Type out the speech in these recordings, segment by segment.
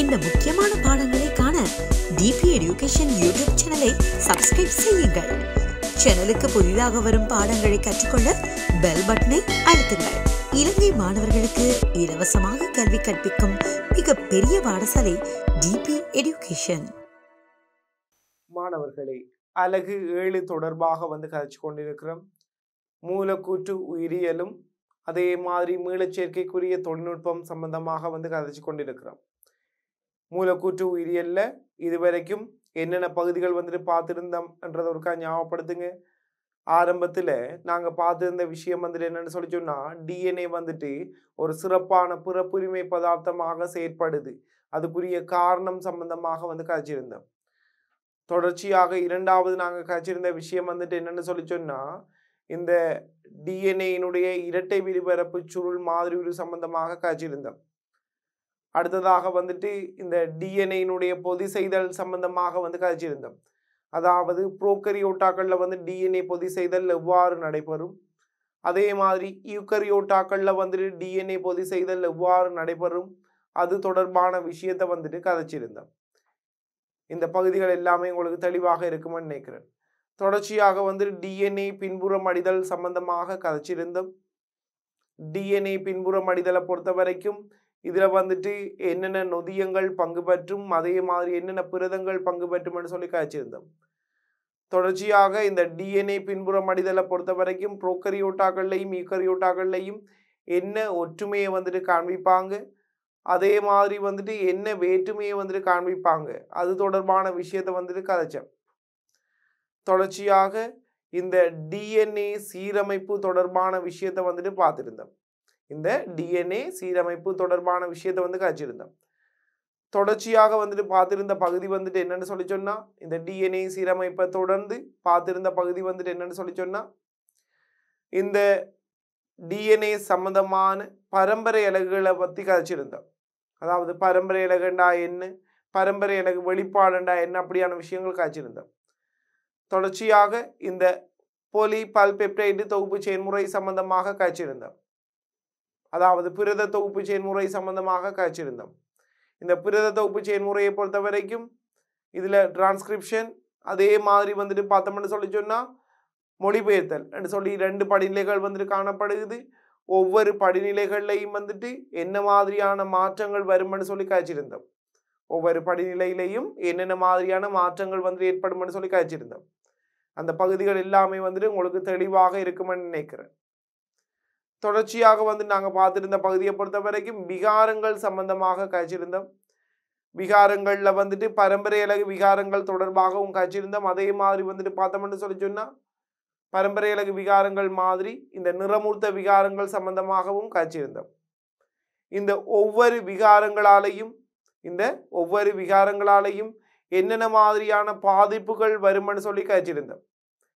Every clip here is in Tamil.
இந்த முக்கியமான பாடங்களை காண டிபி எஜுகேஷன் யூடியூப் சேனலை சப்ஸ்கிரைப் செய்யுங்கள் சேனலுக்கு புதிதாக வரும் பாடங்களை கற்றுக்கொள்ள பெல் பட்டனை அழுத்துங்கள் இலங்கை மாணவர்களுக்கு இலவசமாக கல்வி கற்பிக்கும் மிகப்பெரிய பாடசாலை டிபி எடுக்கேஷன் மாணவர்களே அழகு ஏழு தொடர்பாக வந்து கதைச்சு கொண்டிருக்கிறோம் மூலக்கூற்று உயிரியலும் அதே மாதிரி மீளச்சேர்க்கைக்குரிய தொழில்நுட்பம் சம்பந்தமாக வந்து கதைச்சு கொண்டிருக்கிறோம் மூலக்கூற்று உயிரியல்ல இது வரைக்கும் என்னென்ன பகுதிகள் வந்துட்டு பார்த்துருந்தோம்ன்றத ஒருக்கா ஞாபகப்படுத்துங்க ஆரம்பத்தில் நாங்கள் பார்த்துருந்த விஷயம் வந்துட்டு என்னென்னு சொல்லி சொன்னால் டிஎன்ஏ வந்துட்டு ஒரு சிறப்பான பிறப்புரிமை பதார்த்தமாக செயற்படுது அதுக்குரிய காரணம் சம்பந்தமாக வந்து கதைச்சிருந்தோம் தொடர்ச்சியாக இரண்டாவது நாங்கள் கதைச்சிருந்த விஷயம் வந்துட்டு என்னென்னு சொல்லி சொன்னால் இந்த டிஎன்ஏயினுடைய இரட்டை விரிபரப்பு சுருள் மாதிரி சம்பந்தமாக கதைச்சிருந்தோம் அடுத்ததாக வந்துட்டு இந்த டிஎன்ஏனுடைய பொதி செய்தல் சம்பந்தமாக வந்து கதைச்சிருந்தோம் அதாவது ஓட்டாக்களில் வந்து டிஎன்ஏ பொதி செய்தல் எவ்வாறு நடைபெறும் அதே மாதிரி யூக்கரியோட்டாக்களில் வந்துட்டு டிஎன்ஏ பொதி செய்தல் எவ்வாறு நடைபெறும் அது தொடர்பான விஷயத்தை வந்துட்டு கதைச்சிருந்தோம் இந்த பகுதிகள் எல்லாமே உங்களுக்கு தெளிவாக இருக்குமென்னு நினைக்கிறேன் தொடர்ச்சியாக வந்து டிஎன்ஏ பின்புறம் அடிதல் சம்பந்தமாக கதைச்சிருந்தோம் டிஎன்ஏ பின்புறம் அடிதலை பொறுத்த வரைக்கும் இதில் வந்துட்டு என்னென்ன நொதியங்கள் பங்கு பெற்றும் அதே மாதிரி என்னென்ன பிரதங்கள் பங்கு பெற்றும்னு சொல்லி காய்ச்சிருந்தோம் தொடர்ச்சியாக இந்த டிஎன்ஏ பின்புற மடிதலை பொறுத்த வரைக்கும் ப்ரோக்கரியோட்டாக்கள்லையும் ஈக்கரியோட்டாக்கள்லையும் என்ன ஒற்றுமையை வந்துட்டு காண்பிப்பாங்க அதே மாதிரி வந்துட்டு என்ன வேற்றுமையை வந்துட்டு காண்பிப்பாங்க அது தொடர்பான விஷயத்தை வந்துட்டு கதைச்சேன் தொடர்ச்சியாக இந்த டிஎன்ஏ சீரமைப்பு தொடர்பான விஷயத்தை வந்துட்டு பார்த்துருந்தோம் இந்த டிஎன்ஏ சீரமைப்பு தொடர்பான விஷயத்த வந்து கழிச்சிருந்தோம் தொடர்ச்சியாக வந்துட்டு பார்த்திருந்த பகுதி வந்துட்டு என்னன்னு சொல்லி சொன்னா இந்த டிஎன்ஏ சீரமைப்பை தொடர்ந்து பார்த்திருந்த பகுதி வந்துட்டு என்னன்னு சொல்லி சொன்னா இந்த டிஎன்ஏ சம்மந்தமான பரம்பரை இலகுகளை பற்றி கதைச்சிருந்தோம் அதாவது பரம்பரை இலகுண்டா என்ன பரம்பரை இலகு வெளிப்பாடுண்டா என்ன அப்படியான விஷயங்கள் கதைச்சிருந்தோம் தொடர்ச்சியாக இந்த போலி பல்பெப்டைடு தொகுப்பு செயல்முறை சம்பந்தமாக காய்ச்சிருந்தோம் அதாவது புரத தொகுப்பு செயல்முறை சம்பந்தமாக காய்ச்சிருந்தோம் இந்த புரத தொகுப்பு செயல்முறையை பொறுத்த வரைக்கும் இதில் டிரான்ஸ்கிரிப்ஷன் அதே மாதிரி வந்துட்டு பார்த்தோம்னு சொல்லி சொன்னால் மொழிபெயர்த்தல் என்று சொல்லி ரெண்டு படிநிலைகள் வந்துட்டு காணப்படுகுது ஒவ்வொரு படிநிலைகள்லையும் வந்துட்டு என்ன மாதிரியான மாற்றங்கள் வரும்னு சொல்லி காய்ச்சிருந்தோம் ஒவ்வொரு படிநிலையிலையும் என்னென்ன மாதிரியான மாற்றங்கள் வந்து ஏற்படும்னு சொல்லி காய்ச்சிருந்தோம் அந்த பகுதிகள் எல்லாமே வந்துட்டு உங்களுக்கு தெளிவாக இருக்குமென்னு நினைக்கிறேன் தொடர்ச்சியாக வந்து நாங்கள் பார்த்துருந்த பகுதியை பொறுத்த வரைக்கும் விகாரங்கள் சம்பந்தமாக கழிச்சிருந்தோம் விகாரங்களில் வந்துட்டு பரம்பரை இலகு விகாரங்கள் தொடர்பாகவும் கழிச்சிருந்தோம் அதே மாதிரி வந்துட்டு பார்த்தோம்னு சொல்லி சொன்னால் பரம்பரை இலகு விகாரங்கள் மாதிரி இந்த நிறமூர்த்த விகாரங்கள் சம்பந்தமாகவும் கழிச்சிருந்தோம் இந்த ஒவ்வொரு விகாரங்களாலையும் இந்த ஒவ்வொரு விகாரங்களாலையும் என்னென்ன மாதிரியான பாதிப்புகள் வரும்னு சொல்லி கழிச்சிருந்தோம்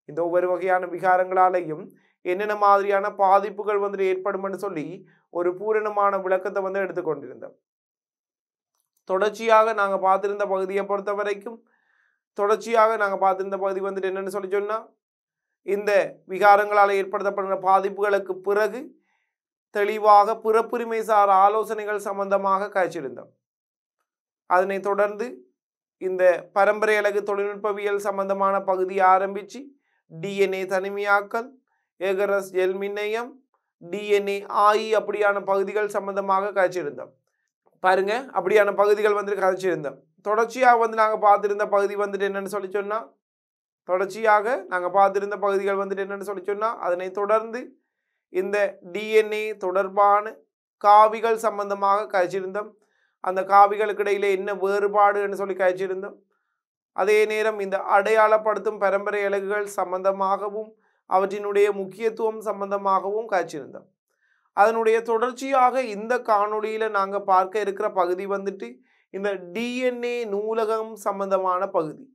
இந்த ஒவ்வொரு வகையான விகாரங்களாலையும் என்னென்ன மாதிரியான பாதிப்புகள் வந்துட்டு ஏற்படும்னு சொல்லி ஒரு பூரணமான விளக்கத்தை வந்து எடுத்துக்கொண்டிருந்தோம் தொடர்ச்சியாக நாங்கள் பார்த்திருந்த பகுதியை பொறுத்த வரைக்கும் தொடர்ச்சியாக நாங்கள் பார்த்திருந்த பகுதி வந்துட்டு என்னென்னு சொல்லி சொன்னால் இந்த விகாரங்களால் ஏற்படுத்தப்படுகிற பாதிப்புகளுக்கு பிறகு தெளிவாக பிறப்புரிமை சார் ஆலோசனைகள் சம்பந்தமாக காய்ச்சிருந்தோம் அதனை தொடர்ந்து இந்த பரம்பரை அழகு தொழில்நுட்பவியல் சம்பந்தமான பகுதி ஆரம்பித்து டிஎன்ஏ தனிமையாக்கல் ஏகரஸ் எல்மின்னயம் டிஎன்ஏ ஆயி அப்படியான பகுதிகள் சம்பந்தமாக கதைச்சிருந்தோம் பாருங்க அப்படியான பகுதிகள் வந்துட்டு கதைச்சிருந்தோம் தொடர்ச்சியாக வந்து நாங்கள் பார்த்துருந்த பகுதி வந்துட்டு என்னென்னு சொல்லி சொன்னால் தொடர்ச்சியாக நாங்கள் பார்த்துருந்த பகுதிகள் வந்துட்டு என்னென்னு சொல்லி சொன்னால் அதனை தொடர்ந்து இந்த டிஎன்ஏ தொடர்பான காவிகள் சம்பந்தமாக கதைச்சிருந்தோம் அந்த காவிகளுக்கு இடையில என்ன வேறுபாடுன்னு சொல்லி கதைச்சிருந்தோம் அதே நேரம் இந்த அடையாளப்படுத்தும் பரம்பரை இலகுகள் சம்பந்தமாகவும் அவற்றினுடைய முக்கியத்துவம் சம்பந்தமாகவும் காய்ச்சிருந்தோம் அதனுடைய தொடர்ச்சியாக இந்த காணொளியில் நாங்கள் பார்க்க இருக்கிற பகுதி வந்துட்டு இந்த டிஎன்ஏ நூலகம் சம்பந்தமான பகுதி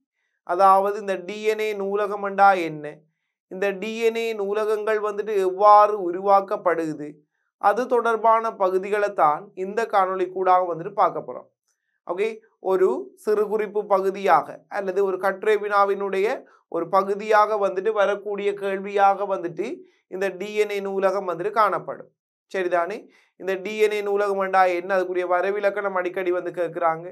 அதாவது இந்த டிஎன்ஏ நூலகம்ண்டா என்ன இந்த டிஎன்ஏ நூலகங்கள் வந்துட்டு எவ்வாறு உருவாக்கப்படுது அது தொடர்பான பகுதிகளை தான் இந்த காணொளி கூடாக வந்துட்டு பார்க்க போகிறோம் ஓகே ஒரு சிறு குறிப்பு பகுதியாக அல்லது ஒரு கட்டுரை வினாவினுடைய ஒரு பகுதியாக வந்துட்டு வரக்கூடிய கேள்வியாக வந்துட்டு இந்த டிஎன்ஏ நூலகம் வந்துட்டு காணப்படும் சரிதானே இந்த டிஎன்ஏ நூலகம் வேண்டா என்ன அதுக்குரிய வரவிலக்கணம் அடிக்கடி வந்து கேட்குறாங்க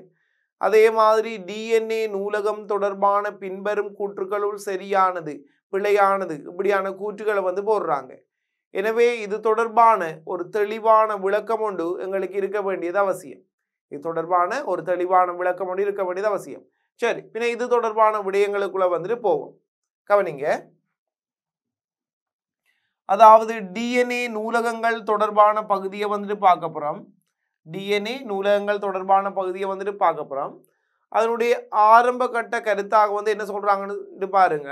அதே மாதிரி டிஎன்ஏ நூலகம் தொடர்பான பின்வரும் கூற்றுக்களுள் சரியானது பிழையானது இப்படியான கூற்றுகளை வந்து போடுறாங்க எனவே இது தொடர்பான ஒரு தெளிவான விளக்கம் ஒன்று எங்களுக்கு இருக்க வேண்டியது அவசியம் இது தொடர்பான ஒரு தெளிவான விளக்கம் ஒன்று இருக்க வேண்டியது அவசியம் சரி பின்ன இது தொடர்பான விடயங்களுக்குள்ள வந்துட்டு போவோம் கவனிங்க அதாவது டிஎன்ஏ நூலகங்கள் தொடர்பான பகுதியை வந்துட்டு பார்க்க போறோம் டிஎன்ஏ நூலகங்கள் தொடர்பான பகுதியை வந்துட்டு பார்க்க போறோம் அதனுடைய ஆரம்ப கட்ட கருத்தாக வந்து என்ன சொல்றாங்கன்னு பாருங்க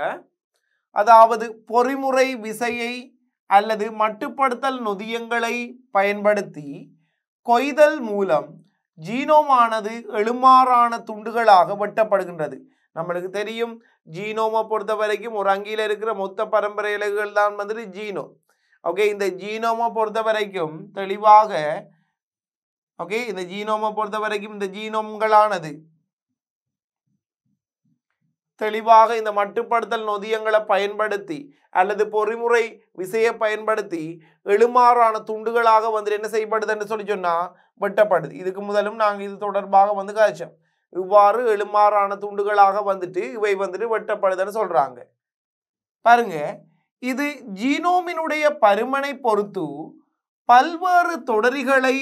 அதாவது பொறிமுறை விசையை அல்லது மட்டுப்படுத்தல் நொதியங்களை பயன்படுத்தி கொய்தல் மூலம் ஜீனோமானது எழுமாறான துண்டுகளாக வெட்டப்படுகின்றது நம்மளுக்கு தெரியும் ஜீனோமை பொறுத்த வரைக்கும் ஒரு அங்கியில் இருக்கிற மொத்த பரம்பரை இலகுகள் தான் வந்துட்டு ஜீனோ ஓகே இந்த ஜீனோமை பொறுத்த வரைக்கும் தெளிவாக ஓகே இந்த ஜீனோமை பொறுத்த வரைக்கும் இந்த ஜீனோம்களானது தெளிவாக இந்த மட்டுப்படுத்தல் நொதியங்களை பயன்படுத்தி அல்லது பொறிமுறை விசையை பயன்படுத்தி எழுமாறான துண்டுகளாக வந்து என்ன செய்யப்படுதுன்னு சொல்லி சொன்னால் வெட்டப்படுது இதுக்கு முதலும் நாங்கள் இது தொடர்பாக வந்து காய்ச்சோம் இவ்வாறு எழுமாறான துண்டுகளாக வந்துட்டு இவை வந்துட்டு வெட்டப்படுதுன்னு சொல்கிறாங்க பாருங்க இது ஜீனோமினுடைய பருமனை பொறுத்து பல்வேறு தொடரிகளை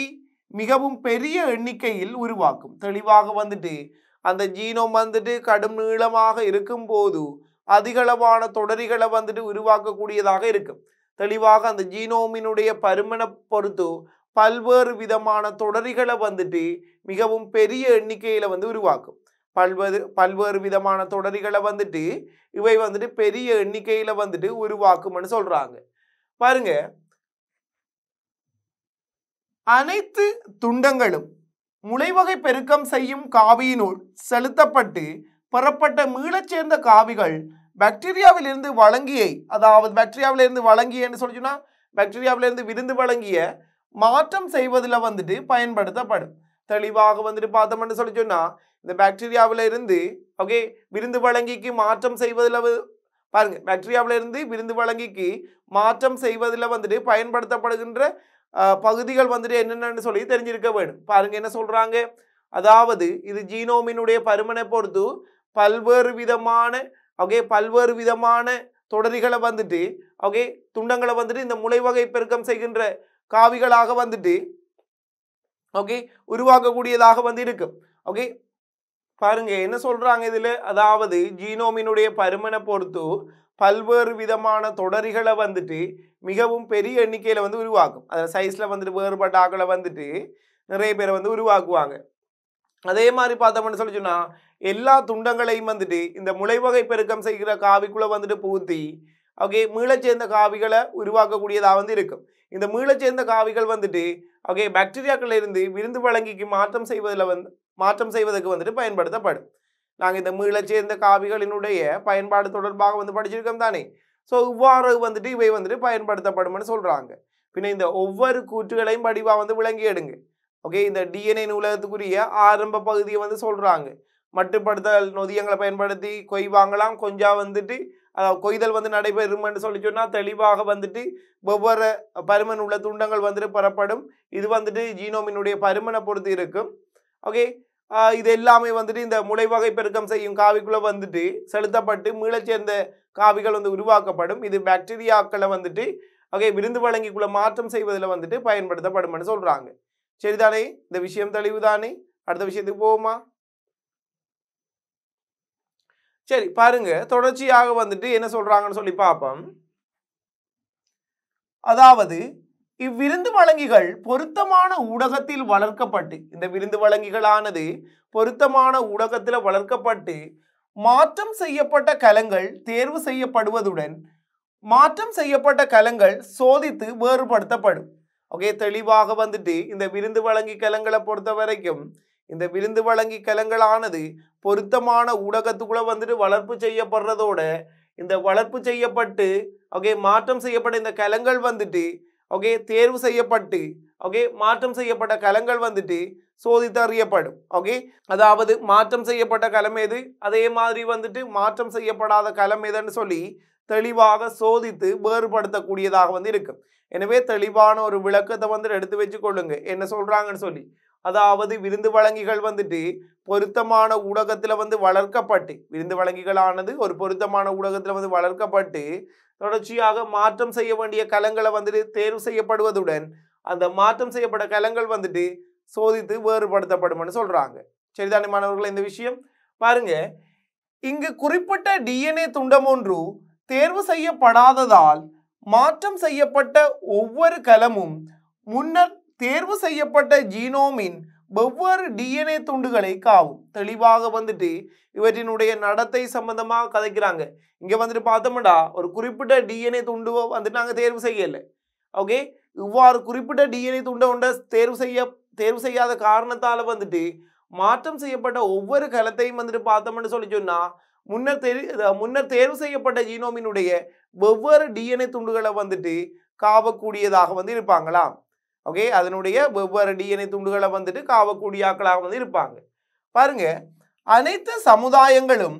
மிகவும் பெரிய எண்ணிக்கையில் உருவாக்கும் தெளிவாக வந்துட்டு அந்த ஜீனோம் வந்துட்டு கடும் நீளமாக இருக்கும் போது அதிகளவான தொடரிகளை வந்துட்டு உருவாக்கக்கூடியதாக இருக்கும் தெளிவாக அந்த ஜீனோமினுடைய பருமனை பொறுத்து பல்வேறு விதமான தொடரிகளை வந்துட்டு மிகவும் பெரிய எண்ணிக்கையில் வந்து உருவாக்கும் பல்வேறு பல்வேறு விதமான தொடரிகளை வந்துட்டு இவை வந்துட்டு பெரிய எண்ணிக்கையில் வந்துட்டு உருவாக்கும்னு சொல்கிறாங்க பாருங்க அனைத்து துண்டங்களும் முளைவகை பெருக்கம் செய்யும் காவியினுள் செலுத்தப்பட்டு பெறப்பட்ட மீளச் சேர்ந்த காவிகள் பாக்டீரியாவிலிருந்து வழங்கியை அதாவது பாக்டீரியாவிலிருந்து வழங்கிய என்று சொல்லி சொன்னால் பாக்டீரியாவிலிருந்து விருந்து வழங்கிய மாற்றம் செய்வதில் வந்துட்டு பயன்படுத்தப்படும் தெளிவாக வந்துட்டு பார்த்தோம்னு சொல்லி சொன்னால் இந்த பாக்டீரியாவில் இருந்து ஓகே விருந்து வழங்கிக்கு மாற்றம் செய்வதில் பாருங்க பாக்டீரியாவிலிருந்து விருந்து வழங்கிக்கு மாற்றம் செய்வதில் வந்துட்டு பயன்படுத்தப்படுகின்ற பகுதிகள் வந்துட்டு என்னென்னு சொல்லி தெரிஞ்சிருக்க வேணும் பாருங்க என்ன சொல்கிறாங்க அதாவது இது ஜீனோமினுடைய பருமனை பொறுத்து பல்வேறு விதமான ஓகே பல்வேறு விதமான தொடரிகளை வந்துட்டு ஓகே துண்டங்களை வந்துட்டு இந்த முளைவகை பெருக்கம் செய்கின்ற காவிகளாக வந்துட்டு ஓகே உருவாக்கக்கூடியதாக வந்து இருக்கும் ஓகே பாருங்க என்ன சொல்றாங்க இதுல அதாவது ஜீனோமினுடைய பருமனை பொறுத்து பல்வேறு விதமான தொடரிகளை வந்துட்டு மிகவும் பெரிய எண்ணிக்கையில் வந்து உருவாக்கும் அதில் சைஸில் வந்துட்டு வேறுபட்ட ஆக்களை வந்துட்டு நிறைய பேரை வந்து உருவாக்குவாங்க அதே மாதிரி பார்த்தோம்னு சொல்லி சொன்னால் எல்லா துண்டங்களையும் வந்துட்டு இந்த முளைவகை பெருக்கம் செய்கிற காவிக்குள்ளே வந்துட்டு பூத்தி ஓகே மீளச்சேர்ந்த காவிகளை உருவாக்கக்கூடியதாக வந்து இருக்கும் இந்த மீளச்சேர்ந்த காவிகள் வந்துட்டு ஓகே பாக்டீரியாக்கள் இருந்து விருந்து வழங்கிக்கு மாற்றம் செய்வதில் வந்து மாற்றம் செய்வதற்கு வந்துட்டு பயன்படுத்தப்படும் நாங்கள் இந்த மீளச்சேர்ந்த காவிகளினுடைய பயன்பாடு தொடர்பாக வந்து படிச்சிருக்கோம் தானே ஸோ இவ்வாறு வந்துட்டு இவை வந்துட்டு பயன்படுத்தப்படும்னு சொல்கிறாங்க பின்ன இந்த ஒவ்வொரு கூற்றுகளையும் படிவாக வந்து விளங்கி எடுங்க ஓகே இந்த டிஎன்ஏ நூலகத்துக்குரிய ஆரம்ப பகுதியை வந்து சொல்கிறாங்க மட்டுப்படுத்தல் நொதியங்களை பயன்படுத்தி வாங்கலாம் கொஞ்சம் வந்துட்டு கொய்தல் வந்து நடைபெறும்னு சொல்லி சொன்னால் தெளிவாக வந்துட்டு ஒவ்வொரு பருமன் உள்ள துண்டங்கள் வந்துட்டு பெறப்படும் இது வந்துட்டு ஜீனோமினுடைய பருமனை பொறுத்து இருக்கும் ஓகே இது எல்லாமே வந்துட்டு இந்த முளைவகை பெருக்கம் செய்யும் காவிக்குள்ளே வந்துட்டு செலுத்தப்பட்டு மீளச்சேர்ந்த சேர்ந்த காவிகள் வந்து உருவாக்கப்படும் இது பாக்டீரியாக்களை வந்துட்டு ஓகே விருந்து வழங்கிக்குள்ள மாற்றம் செய்வதில் வந்துட்டு பயன்படுத்தப்படும்னு சொல்கிறாங்க சரிதானே இந்த விஷயம் தெளிவு தானே அடுத்த விஷயத்துக்கு போவோமா சரி பாருங்க தொடர்ச்சியாக வந்துட்டு என்ன சொல்றாங்கன்னு சொல்லி பார்ப்போம் அதாவது இவ்விருந்து வழங்கிகள் பொருத்தமான ஊடகத்தில் வளர்க்கப்பட்டு இந்த விருந்து வழங்கிகளானது பொருத்தமான ஊடகத்தில் வளர்க்கப்பட்டு மாற்றம் செய்யப்பட்ட கலங்கள் தேர்வு செய்யப்படுவதுடன் மாற்றம் செய்யப்பட்ட கலங்கள் சோதித்து வேறுபடுத்தப்படும் ஓகே தெளிவாக வந்துட்டு இந்த விருந்து வழங்கி கலங்களை பொறுத்த வரைக்கும் இந்த விருந்து வழங்கி கலங்களானது பொருத்தமான ஊடகத்துக்குள்ளே வந்துட்டு வளர்ப்பு செய்யப்படுறதோட இந்த வளர்ப்பு செய்யப்பட்டு ஓகே மாற்றம் செய்யப்பட்ட இந்த கலங்கள் வந்துட்டு ஓகே தேர்வு செய்யப்பட்டு ஓகே மாற்றம் செய்யப்பட்ட கலங்கள் வந்துட்டு சோதித்தறியப்படும் ஓகே அதாவது மாற்றம் செய்யப்பட்ட கலம் எது அதே மாதிரி வந்துட்டு மாற்றம் செய்யப்படாத கலம் எதுன்னு சொல்லி தெளிவாக சோதித்து வேறுபடுத்தக்கூடியதாக வந்து இருக்கும் எனவே தெளிவான ஒரு விளக்கத்தை வந்து எடுத்து வச்சு கொள்ளுங்க என்ன சொல்கிறாங்கன்னு சொல்லி அதாவது விருந்து வழங்கிகள் வந்துட்டு பொருத்தமான ஊடகத்தில் வந்து வளர்க்கப்பட்டு விருந்து வழங்கிகளானது ஒரு பொருத்தமான ஊடகத்தில் வந்து வளர்க்கப்பட்டு தொடர்ச்சியாக மாற்றம் செய்ய வேண்டிய கலங்களை வந்துட்டு தேர்வு செய்யப்படுவதுடன் அந்த மாற்றம் செய்யப்பட்ட கலங்கள் வந்துட்டு சோதித்து வேறுபடுத்தப்படும்னு சொல்கிறாங்க சரிதானே மாணவர்கள் இந்த விஷயம் பாருங்க இங்கு குறிப்பிட்ட டிஎன்ஏ துண்டம் ஒன்று தேர்வு செய்யப்படாததால் மாற்றம் செய்யப்பட்ட ஒவ்வொரு கலமும் முன்னர் தேர்வு செய்யப்பட்ட ஜீனோமின் வெவ்வேறு டிஎன்ஏ துண்டுகளை காவும் தெளிவாக வந்துட்டு இவற்றினுடைய நடத்தை சம்பந்தமாக கதைக்கிறாங்க இங்கே வந்துட்டு பார்த்தோம்டா ஒரு குறிப்பிட்ட டிஎன்ஏ துண்டு வந்துட்டு நாங்கள் தேர்வு செய்யலை ஓகே இவ்வாறு குறிப்பிட்ட டிஎன்ஏ துண்டை கொண்ட தேர்வு செய்ய தேர்வு செய்யாத காரணத்தால் வந்துட்டு மாற்றம் செய்யப்பட்ட ஒவ்வொரு கலத்தையும் வந்துட்டு பார்த்தோம்னு சொல்லி சொன்னால் முன்னர் தெரி முன்னர் தேர்வு செய்யப்பட்ட ஜீனோமினுடைய வெவ்வேறு டிஎன்ஏ துண்டுகளை வந்துட்டு காவக்கூடியதாக வந்து இருப்பாங்களா ஓகே அதனுடைய வெவ்வேறு டிஎன்ஏ துண்டுகளை வந்துட்டு காவக்கூடியாக்களாக வந்து இருப்பாங்க பாருங்க அனைத்து சமுதாயங்களும்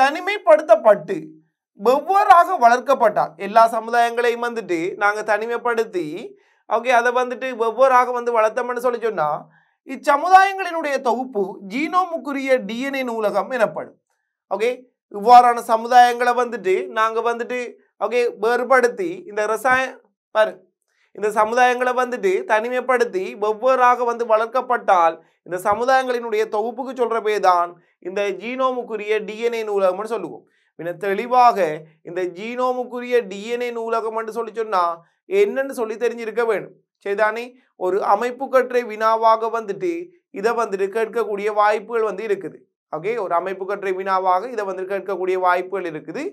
தனிமைப்படுத்தப்பட்டு வெவ்வேறாக வளர்க்கப்பட்டார் எல்லா சமுதாயங்களையும் வந்துட்டு நாங்கள் தனிமைப்படுத்தி ஓகே அதை வந்துட்டு வெவ்வேறாக வந்து வளர்த்தோம்னு சொல்லி சொன்னால் இச்சமுதாயங்களினுடைய தொகுப்பு ஜீனோமுக்குரிய டிஎன்ஏ நூலகம் எனப்படும் ஓகே இவ்வாறான சமுதாயங்களை வந்துட்டு நாங்கள் வந்துட்டு ஓகே வேறுபடுத்தி இந்த ரசாய பாரு இந்த சமுதாயங்களை வந்துட்டு தனிமைப்படுத்தி வெவ்வேறாக வந்து வளர்க்கப்பட்டால் இந்த சமுதாயங்களினுடைய தொகுப்புக்கு சொல்கிறப்பே தான் இந்த ஜீனோமுக்குரிய டிஎன்ஏ நூலகம்னு சொல்லுவோம் பின்ன தெளிவாக இந்த ஜீனோமுக்குரிய டிஎன்ஏ நூலகம் என்று சொல்லி சொன்னால் என்னன்னு சொல்லி தெரிஞ்சிருக்க வேண்டும் சரிதானே ஒரு அமைப்பு கற்றை வினாவாக வந்துட்டு இதை வந்துட்டு கேட்கக்கூடிய வாய்ப்புகள் வந்து இருக்குது ஓகே ஒரு அமைப்பு கற்றை வினாவாக இதை வந்து கேட்கக்கூடிய வாய்ப்புகள் இருக்குது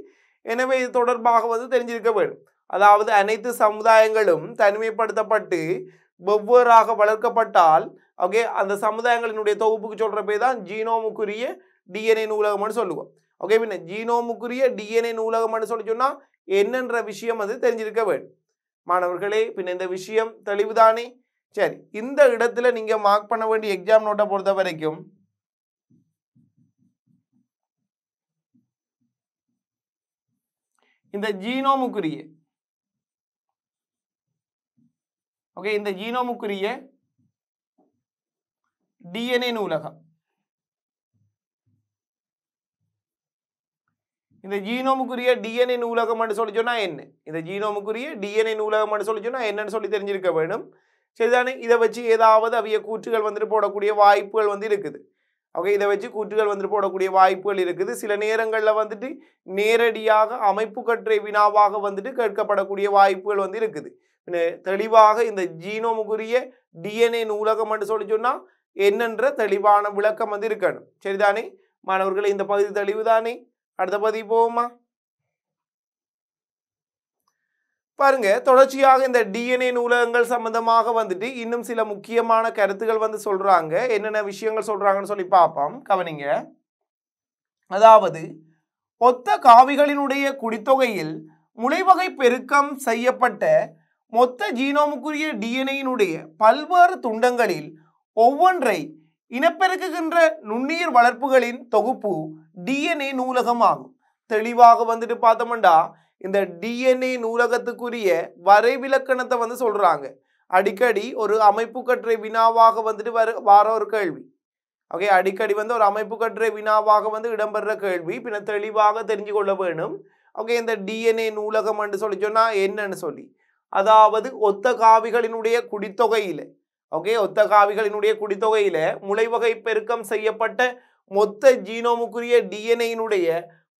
எனவே இது தொடர்பாக வந்து தெரிஞ்சிருக்க வேண்டும் அதாவது அனைத்து சமுதாயங்களும் தனிமைப்படுத்தப்பட்டு வெவ்வேறாக வளர்க்கப்பட்டால் ஓகே அந்த சமுதாயங்களினுடைய தொகுப்புக்கு சொல்கிற தான் ஜீனோமுக்குரிய டிஎன்ஏ நூலகம்னு சொல்லுவோம் ஓகே பின்ன ஜீனோமுக்குரிய டிஎன்ஏ நூலகம்னு சொல்லி சொன்னால் என்னன்ற விஷயம் அது தெரிஞ்சிருக்க வேண்டும் மாணவர்களே பின் இந்த விஷயம் தெளிவுதானே சரி இந்த இடத்துல நீங்கள் மார்க் பண்ண வேண்டிய எக்ஸாம் நோட்டை பொறுத்த வரைக்கும் இந்த ஜீனோமுக்குரிய ஓகே இந்த ஜீனோமுக்குரிய டிஎன்ஏ நூலகம் இந்த ஜீனோமுக்குரிய டிஎன்ஏ நூலகம் சொல்லி சொன்னால் என்ன இந்த ஜீனோமுக்குரிய டிஎன்ஏ நூலகம் என்று சொல்லி சொன்னால் என்னன்னு சொல்லி தெரிஞ்சிருக்க வேண்டும் சரிதானே இதை வச்சு ஏதாவது அவைய கூற்றுகள் வந்துட்டு போடக்கூடிய வாய்ப்புகள் வந்து இருக்குது ஓகே இதை வச்சு கூற்றுகள் வந்துட்டு போடக்கூடிய வாய்ப்புகள் இருக்குது சில நேரங்களில் வந்துட்டு நேரடியாக அமைப்பு கற்றை வினாவாக வந்துட்டு கேட்கப்படக்கூடிய வாய்ப்புகள் வந்து இருக்குது தெளிவாக இந்த ஜீனோமுக்குரிய டிஎன்ஏ நூலகம் சொல்லி சொன்னால் என்னென்ற தெளிவான விளக்கம் வந்து இருக்கணும் சரிதானே மாணவர்களை இந்த பகுதி தெளிவு தானே அடுத்த பதி போவோமா பாருங்க தொடர்ச்சியாக இந்த டிஎன்ஏ நூலகங்கள் சம்பந்தமாக வந்துட்டு இன்னும் சில முக்கியமான கருத்துக்கள் வந்து சொல்றாங்க என்னென்ன விஷயங்கள் சொல்றாங்கன்னு சொல்லி பார்ப்போம் கவனிங்க அதாவது ஒத்த காவிகளினுடைய குடித்தொகையில் முளைவகை பெருக்கம் செய்யப்பட்ட மொத்த ஜீனோமுக்குரிய டிஎன்ஏயினுடைய பல்வேறு துண்டங்களில் ஒவ்வொன்றை இனப்பெருக்குகின்ற நுண்ணீர் வளர்ப்புகளின் தொகுப்பு டிஎன்ஏ நூலகம் ஆகும் தெளிவாக வந்துட்டு பார்த்தோம்னா இந்த டிஎன்ஏ நூலகத்துக்குரிய வரைவிலக்கணத்தை வந்து சொல்கிறாங்க அடிக்கடி ஒரு அமைப்பு கற்றை வினாவாக வந்துட்டு வர வார ஒரு கேள்வி ஓகே அடிக்கடி வந்து ஒரு அமைப்பு கற்றை வினாவாக வந்து இடம்பெற கேள்வி பின்ன தெளிவாக தெரிஞ்சு கொள்ள வேணும் ஓகே இந்த டிஎன்ஏ நூலகம் என்று சொல்லி சொன்னால் என்னன்னு சொல்லி அதாவது ஒத்த காவிகளினுடைய குடித்தொகையில் ஓகே ஒத்தகாவிகளினுடைய குடித்தொகையில் முளைவகை பெருக்கம் செய்யப்பட்ட மொத்த ஜீனோமுக்குரிய டிஎன்ஏயினுடைய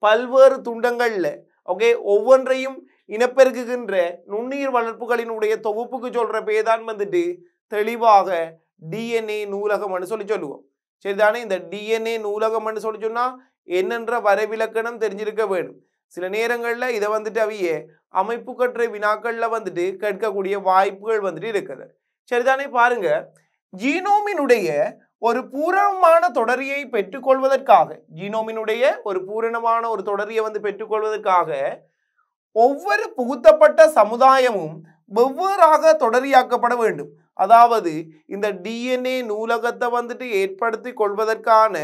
பல்வேறு துண்டங்களில் ஓகே ஒவ்வொன்றையும் இனப்பெருக்குகின்ற நுண்ணுயிர் வளர்ப்புகளினுடைய தொகுப்புக்கு சொல்கிற பேர் தான் வந்துட்டு தெளிவாக டிஎன்ஏ நூலகம்னு சொல்லி சொல்லுவோம் சரிதானே இந்த டிஎன்ஏ நூலகம்னு சொல்லி சொன்னால் என்னென்ற வரைவிலக்கணம் தெரிஞ்சிருக்க வேணும் சில நேரங்களில் இதை வந்துட்டு அவையே அமைப்பு கற்ற வினாக்களில் வந்துட்டு கேட்கக்கூடிய வாய்ப்புகள் வந்துட்டு இருக்குது சரிதானே பாருங்க ஜீனோமினுடைய ஒரு பூரணமான தொடரியை பெற்றுக்கொள்வதற்காக ஜீனோமினுடைய ஒரு பூரணமான ஒரு தொடரியை வந்து பெற்றுக்கொள்வதற்காக ஒவ்வொரு புகுத்தப்பட்ட சமுதாயமும் வெவ்வேறாக தொடரியாக்கப்பட வேண்டும் அதாவது இந்த டிஎன்ஏ நூலகத்தை வந்துட்டு ஏற்படுத்தி கொள்வதற்கான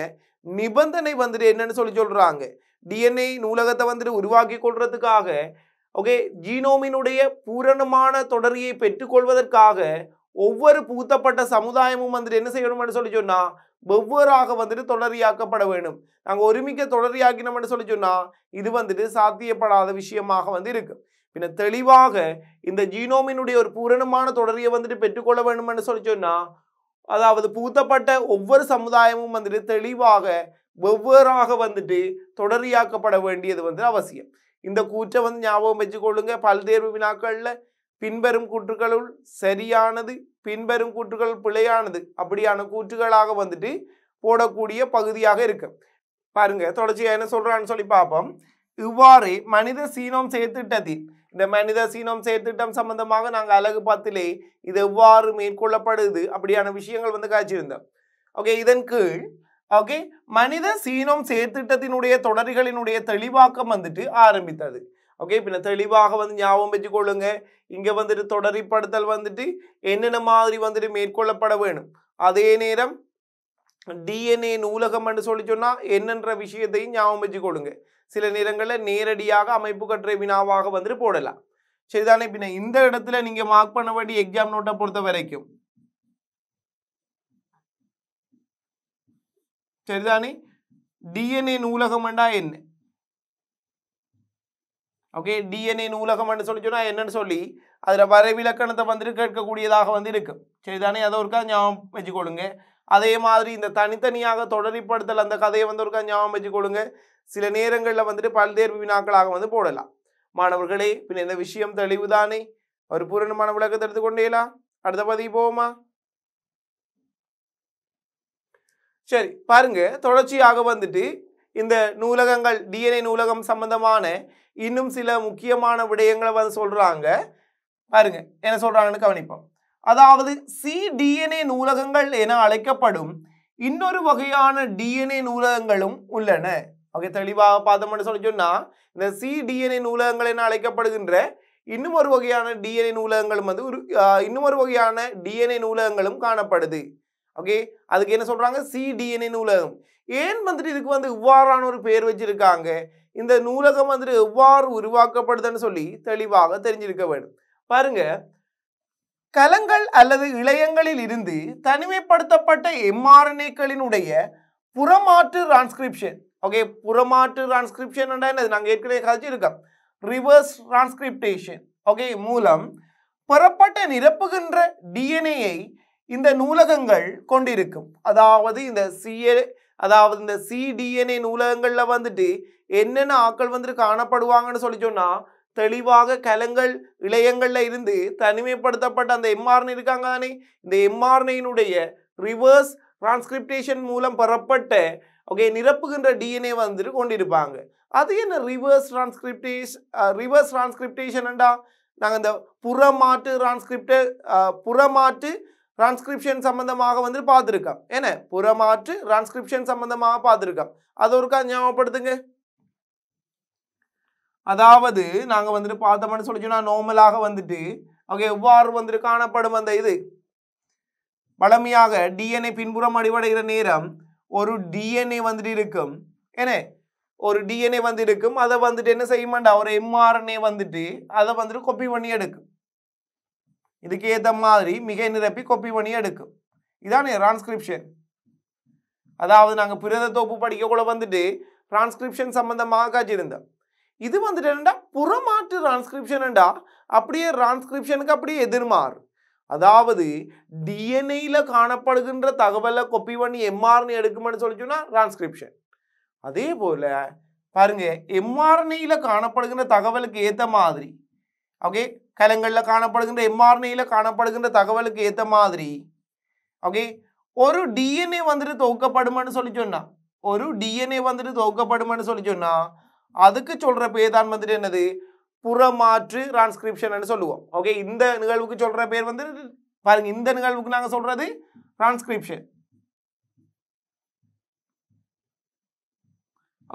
நிபந்தனை வந்துட்டு என்னன்னு சொல்லி சொல்றாங்க டிஎன்ஏ நூலகத்தை வந்துட்டு உருவாக்கி கொள்றதுக்காக ஓகே ஜீனோமினுடைய பூரணமான தொடரியை பெற்றுக்கொள்வதற்காக ஒவ்வொரு புகுத்தப்பட்ட சமுதாயமும் வந்துட்டு என்ன செய்யணும்னு சொல்லி சொன்னால் வெவ்வேறாக வந்துட்டு தொடரியாக்கப்பட வேண்டும் நாங்கள் ஒருமிக்க தொடரியாக்கினோம்னு சொல்லி சொன்னால் இது வந்துட்டு சாத்தியப்படாத விஷயமாக வந்து இருக்கு பின்ன தெளிவாக இந்த ஜீனோமினுடைய ஒரு பூரணமான தொடரியை வந்துட்டு பெற்றுக்கொள்ள வேண்டும்னு சொல்லி சொன்னால் அதாவது புகுத்தப்பட்ட ஒவ்வொரு சமுதாயமும் வந்துட்டு தெளிவாக வெவ்வேறாக வந்துட்டு தொடரியாக்கப்பட வேண்டியது வந்து அவசியம் இந்த கூற்றை வந்து ஞாபகம் வச்சுக்கொள்ளுங்க பல்தேர்வு வினாக்களில் பின்வரும் கூற்றுகளுள் சரியானது பின்வரும் கூற்றுகள் பிழையானது அப்படியான கூற்றுகளாக வந்துட்டு போடக்கூடிய பகுதியாக இருக்கு பாருங்க தொடர்ச்சியா என்ன சொல்றான்னு சொல்லி பார்ப்போம் இவ்வாறு மனித சீனோம் செயற்திட்டத்தில் இந்த மனித சீனோம் செயற்திட்டம் சம்பந்தமாக நாங்கள் அழகு பார்த்திலே இது எவ்வாறு மேற்கொள்ளப்படுது அப்படியான விஷயங்கள் வந்து காய்ச்சிருந்தோம் ஓகே இதன் கீழ் ஓகே மனித சீனோம் செயற்திட்டத்தினுடைய தொடர்களினுடைய தெளிவாக்கம் வந்துட்டு ஆரம்பித்தது ஓகே பின்ன தெளிவாக வந்து ஞாபகம் வச்சுக்கொள்ளுங்க இங்கே வந்துட்டு தொடரிப்படுத்தல் வந்துட்டு என்னென்ன மாதிரி வந்துட்டு மேற்கொள்ளப்பட வேணும் அதே நேரம் டிஎன்ஏ நூலகம் நூலகம்னு சொல்லி சொன்னால் என்னென்ற விஷயத்தையும் ஞாபகம் வச்சுக்கொள்ளுங்க சில நேரங்களில் நேரடியாக அமைப்பு கட்டுரை வினாவாக வந்துட்டு போடலாம் சரிதானே பின்ன இந்த இடத்துல நீங்கள் மார்க் பண்ண வேண்டிய எக்ஸாம் நோட்டை பொறுத்த வரைக்கும் சரிதானே டிஎன்ஏ நூலகம் நூலகம்டா என்ன ஓகே டிஎன்ஏ நூலகம் என்று சொல்லி சொன்னால் என்னன்னு சொல்லி அதில் வரைவிலக்கணத்தை வந்துட்டு கேட்கக்கூடியதாக வந்து இருக்கும் சரிதானே அதை ஒருக்கா ஞாபகம் வச்சுக்கொள்ளுங்க அதே மாதிரி இந்த தனித்தனியாக தொடரிப்படுத்தல் அந்த கதையை வந்து ஒருக்கா ஞாபகம் வச்சுக்கொள்ளுங்க சில நேரங்களில் வந்துட்டு பல்தேர்வு வினாக்களாக வந்து போடலாம் மாணவர்களே பின் இந்த விஷயம் தெளிவுதானே ஒரு பூரணமான விளக்கத்தை எடுத்துக்கொண்டேலாம் அடுத்த பதிவு போவோமா சரி பாருங்க தொடர்ச்சியாக வந்துட்டு இந்த நூலகங்கள் டிஎன்ஏ நூலகம் சம்பந்தமான இன்னும் சில முக்கியமான விடயங்களை வந்து சொல்கிறாங்க பாருங்க என்ன சொல்கிறாங்கன்னு கவனிப்போம் அதாவது சிடிஎன்ஏ நூலகங்கள் என அழைக்கப்படும் இன்னொரு வகையான டிஎன்ஏ நூலகங்களும் உள்ளன ஓகே தெளிவாக பார்த்தோம்னு சொல்லி சொன்னால் இந்த சிடிஎன்ஏ நூலகங்கள் என அழைக்கப்படுகின்ற இன்னும் ஒரு வகையான டிஎன்ஏ நூலகங்களும் வந்து ஒரு இன்னும் ஒரு வகையான டிஎன்ஏ நூலகங்களும் காணப்படுது ஓகே அதுக்கு என்ன சொல்கிறாங்க சிடிஎன்ஏ நூலகம் ஏன் வந்துட்டு இதுக்கு வந்து இவ்வாறான ஒரு பெயர் வச்சுருக்காங்க இந்த நூலகம் வந்துட்டு எவ்வாறு உருவாக்கப்படுதுன்னு சொல்லி தெளிவாக தெரிஞ்சிருக்க வேண்டும் பாருங்க கலங்கள் அல்லது இளையங்களில் இருந்து தனிமைப்படுத்தப்பட்ட எம்ஆர்என்ஏக்களினுடைய புறமாற்று டிரான்ஸ்கிரிப்ஷன் ஓகே புறமாற்று டிரான்ஸ்கிரிப்ஷன் என்னது நாங்கள் ஏற்கனவே கழிச்சிருக்கோம் ரிவர்ஸ் டிரான்ஸ்கிரிப்டேஷன் ஓகே மூலம் பெறப்பட்ட நிரப்புகின்ற டிஎன்ஏயை இந்த நூலகங்கள் கொண்டிருக்கும் அதாவது இந்த சிஏ அதாவது இந்த சிடிஎன்ஏ நூலகங்களில் வந்துட்டு என்னென்ன ஆக்கள் வந்துட்டு காணப்படுவாங்கன்னு சொல்லி சொன்னால் தெளிவாக கலங்கள் இளையங்கள்ல இருந்து தனிமைப்படுத்தப்பட்ட அந்த எம்ஆர்என் இருக்காங்க தானே இந்த எம்ஆர்னையினுடைய ரிவர்ஸ் டிரான்ஸ்கிரிப்டேஷன் மூலம் பெறப்பட்ட ஓகே நிரப்புகின்ற டிஎன்ஏ வந்துட்டு கொண்டிருப்பாங்க அது என்ன ரிவர்ஸ் டிரான்ஸ்கிரிப்டேஷ் ரிவர்ஸ் டிரான்ஸ்கிரிப்டேஷன்டா நாங்கள் இந்த புறமாற்று டிரான்ஸ்கிரிப்ட புறமாற்று டிரான்ஸ்கிரிப்ஷன் சம்மந்தமாக வந்து பார்த்துருக்கோம் ஏன்னா புறமாற்று டிரான்ஸ்கிரிப்ஷன் சம்மந்தமாக பார்த்துருக்கோம் அது ஒருக்கா ஞாபகப்படுத்துங்க அதாவது நாங்கள் வந்துட்டு பார்த்தோம்னு சொல்லி சொன்னால் வந்துட்டு அவங்க எவ்வாறு வந்துட்டு காணப்படும் அந்த இது வளமையாக டிஎன்ஏ பின்புறம் அடிவடைகிற நேரம் ஒரு டிஎன்ஏ வந்துட்டு இருக்கும் என்ன ஒரு டிஎன்ஏ வந்து இருக்கும் அதை வந்துட்டு என்ன செய்யுமாண்டா ஒரு எம்ஆர்என்ஏ வந்துட்டு அதை வந்துட்டு கொப்பி பண்ணி எடுக்கும் இதுக்கு ஏற்ற மாதிரி மிக நிரப்பி கொப்பி பண்ணி எடுக்கும் இதானே டிரான்ஸ்கிரிப்ஷன் அதாவது நாங்கள் பிரத தொப்பு கூட வந்துட்டு டிரான்ஸ்கிரிப்ஷன் சம்மந்தமாக இருந்தோம் இது வந்துட்டு என்னடா புறமாற்று டிரான்ஸ்கிரிப்ஷன்டா அப்படியே டிரான்ஸ்கிரிப்ஷனுக்கு அப்படியே எதிர்மாறு அதாவது டிஎன்ஏல காணப்படுகின்ற தகவலை கொப்பி பண்ணி எம்ஆர்என்ஏ எடுக்குமென்னு சொல்லி சொன்னால் டிரான்ஸ்கிரிப்ஷன் அதே போல் பாருங்க எம்ஆர்என்ஏல காணப்படுகின்ற தகவலுக்கு ஏற்ற மாதிரி ஓகே கலங்களில் காணப்படுகின்ற எம்ஆர்என்ஏல காணப்படுகின்ற தகவலுக்கு ஏற்ற மாதிரி ஓகே ஒரு டிஎன்ஏ வந்துட்டு தொகுக்கப்படுமான்னு சொல்லி சொன்னால் ஒரு டிஎன்ஏ வந்துட்டு தொகுக்கப்படுமான்னு சொல்லி சொன்னால் அதுக்கு சொல்கிற பேர் தான் வந்துட்டு என்னது புறமாற்று டிரான்ஸ்கிரிப்ஷன் சொல்லுவோம் ஓகே இந்த நிகழ்வுக்கு சொல்கிற பேர் வந்து பாருங்க இந்த நிகழ்வுக்கு நாங்கள் சொல்கிறது டிரான்ஸ்கிரிப்ஷன்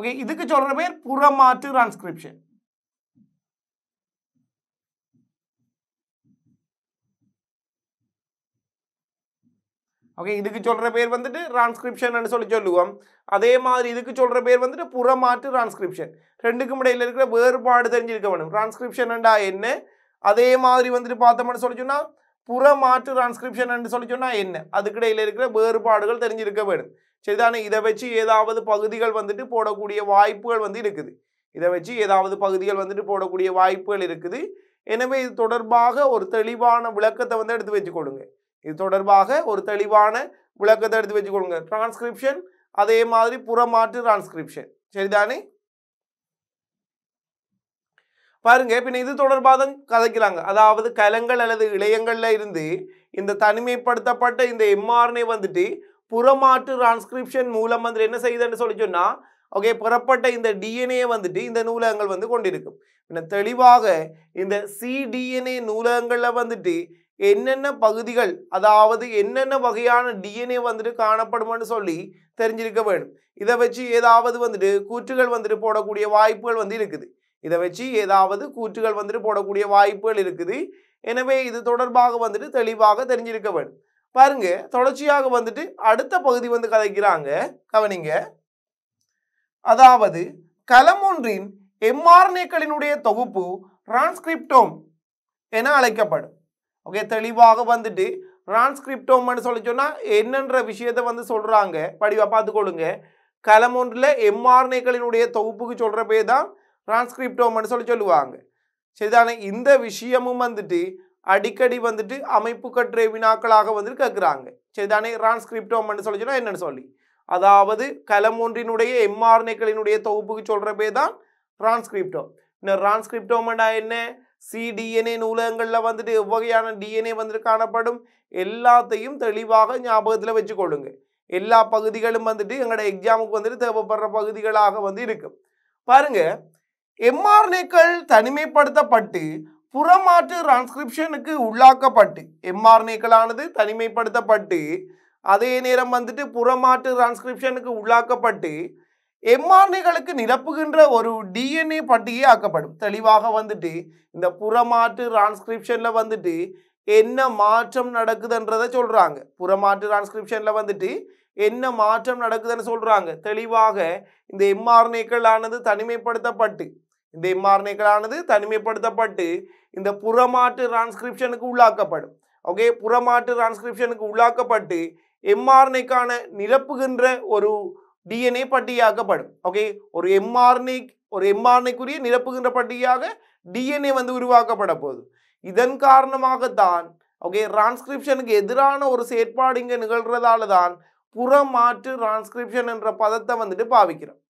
ஓகே இதுக்கு சொல்கிற பேர் புறமாற்று டிரான்ஸ்கிரிப்ஷன் ஓகே இதுக்கு சொல்கிற பேர் வந்துட்டு டிரான்ஸ்கிரிப்ஷன் சொல்லி சொல்லுவோம் அதே மாதிரி இதுக்கு சொல்கிற பேர் வந்துட்டு புறமாற்று டிரான்ஸ்கிரிப்ஷன் ரெண்டுக்கும் இடையில் இருக்கிற வேறுபாடு தெரிஞ்சிருக்க வேணும் டிரான்ஸ்கிரிப்ஷன்டா என்ன அதே மாதிரி வந்துட்டு பார்த்தோம்னு சொல்லி சொன்னால் புறமாற்று டிரான்ஸ்கிரிப்ஷன் சொல்லி சொன்னால் என்ன அதுக்கிடையில் இருக்கிற வேறுபாடுகள் தெரிஞ்சிருக்க வேணும் சரிதானே இதை வச்சு ஏதாவது பகுதிகள் வந்துட்டு போடக்கூடிய வாய்ப்புகள் வந்து இருக்குது இதை வச்சு ஏதாவது பகுதிகள் வந்துட்டு போடக்கூடிய வாய்ப்புகள் இருக்குது எனவே இது தொடர்பாக ஒரு தெளிவான விளக்கத்தை வந்து எடுத்து வச்சு கொடுங்க இது தொடர்பாக ஒரு தெளிவான விளக்கத்தை எடுத்து வச்சுக்கொள்ளுங்க டிரான்ஸ்கிரிப்ஷன் அதே மாதிரி புறமாற்று டிரான்ஸ்கிரிப்ஷன் சரிதானே பாருங்க பின்ன இது தொடர்பாக தான் கதைக்கிறாங்க அதாவது கலங்கள் அல்லது இளையங்கள்ல இருந்து இந்த தனிமைப்படுத்தப்பட்ட இந்த எம்ஆர்என்ஏ வந்துட்டு புறமாற்று டிரான்ஸ்கிரிப்ஷன் மூலம் வந்து என்ன செய்யுதுன்னு சொல்லி சொன்னால் ஓகே புறப்பட்ட இந்த டிஎன்ஏ வந்துட்டு இந்த நூலகங்கள் வந்து கொண்டிருக்கும் தெளிவாக இந்த சிடிஎன்ஏ நூலகங்களில் வந்துட்டு என்னென்ன பகுதிகள் அதாவது என்னென்ன வகையான டிஎன்ஏ வந்துட்டு காணப்படும்னு சொல்லி தெரிஞ்சிருக்க வேணும் இதை வச்சு ஏதாவது வந்துட்டு கூற்றுகள் வந்துட்டு போடக்கூடிய வாய்ப்புகள் வந்து இருக்குது இதை வச்சு ஏதாவது கூற்றுகள் வந்துட்டு போடக்கூடிய வாய்ப்புகள் இருக்குது எனவே இது தொடர்பாக வந்துட்டு தெளிவாக தெரிஞ்சிருக்க வேணும் பாருங்க தொடர்ச்சியாக வந்துட்டு அடுத்த பகுதி வந்து கதைக்கிறாங்க கவனிங்க அதாவது ஒன்றின் எம்ஆர்ஏக்களினுடைய தொகுப்பு டிரான்ஸ்கிரிப்டோம் என அழைக்கப்படும் ஓகே தெளிவாக வந்துட்டு டிரான்ஸ்கிரிப்டோம்னு சொல்லி சொன்னால் என்னன்ற விஷயத்தை வந்து சொல்கிறாங்க படிவாக பார்த்துக்கொள்ளுங்க கலம் ஒன்றில் எம்ஆர்ஏக்களினுடைய தொகுப்புக்கு சொல்கிற பேர் தான் டிரான்ஸ்கிரிப்டோம்னு சொல்லி சொல்லுவாங்க சரிதானே இந்த விஷயமும் வந்துட்டு அடிக்கடி வந்துட்டு அமைப்பு கற்றை வினாக்களாக வந்துட்டு கேட்குறாங்க சரிதானே டிரான்ஸ்கிரிப்டோம்னு சொல்லி சொன்னால் என்னென்னு சொல்லி அதாவது கலம் ஒன்றினுடைய எம்ஆர்ஏக்களினுடைய தொகுப்புக்கு சொல்கிற பேர் தான் டிரான்ஸ்கிரிப்டோம் இந்த டிரான்ஸ்கிரிப்டோம்னா என்ன சிடிஎன்ஏ நூலகங்களில் வந்துட்டு எவ்வகையான டிஎன்ஏ வந்துட்டு காணப்படும் எல்லாத்தையும் தெளிவாக ஞாபகத்தில் வச்சுக்கொள்ளுங்க எல்லா பகுதிகளும் வந்துட்டு எங்களோட எக்ஸாமுக்கு வந்துட்டு தேவைப்படுற பகுதிகளாக வந்து இருக்கும் பாருங்க எம்ஆர்ஏக்கள் தனிமைப்படுத்தப்பட்டு புறமாற்று டிரான்ஸ்கிரிப்ஷனுக்கு உள்ளாக்கப்பட்டு எம்ஆர்ஏக்களானது தனிமைப்படுத்தப்பட்டு அதே நேரம் வந்துட்டு புறமாற்று டிரான்ஸ்கிரிப்ஷனுக்கு உள்ளாக்கப்பட்டு எம்ஆர்ஏகளுக்கு நிரப்புகின்ற ஒரு டிஎன்ஏ பட்டியே ஆக்கப்படும் தெளிவாக வந்துட்டு இந்த புறமாற்று டிரான்ஸ்கிரிப்ஷனில் வந்துட்டு என்ன மாற்றம் நடக்குதுன்றதை சொல்கிறாங்க புறமாற்று டிரான்ஸ்கிரிப்ஷனில் வந்துட்டு என்ன மாற்றம் நடக்குதுன்னு சொல்கிறாங்க தெளிவாக இந்த எம்ஆர்ஏக்களானது தனிமைப்படுத்தப்பட்டு இந்த எம்ஆர்ஏக்களானது தனிமைப்படுத்தப்பட்டு இந்த புறமாற்று டிரான்ஸ்கிரிப்ஷனுக்கு உள்ளாக்கப்படும் ஓகே புறமாற்று டிரான்ஸ்கிரிப்ஷனுக்கு உள்ளாக்கப்பட்டு எம்ஆர்ஏக்கான நிரப்புகின்ற ஒரு டிஎன்ஏ பட்டியாக்கப்படும் ஓகே ஒரு எம்ஆர்என்ஏ ஒரு எம்ஆர்என்ஏக்குரிய நிரப்புகின்ற பட்டியாக டிஎன்ஏ வந்து உருவாக்கப்பட போகுது இதன் காரணமாகத்தான் ஓகே டிரான்ஸ்கிரிப்ஷனுக்கு எதிரான ஒரு செயற்பாடு இங்கே நிகழ்கிறதால தான் புறமாற்று டிரான்ஸ்கிரிப்ஷன் என்ற பதத்தை வந்துட்டு பாவிக்கிறோம்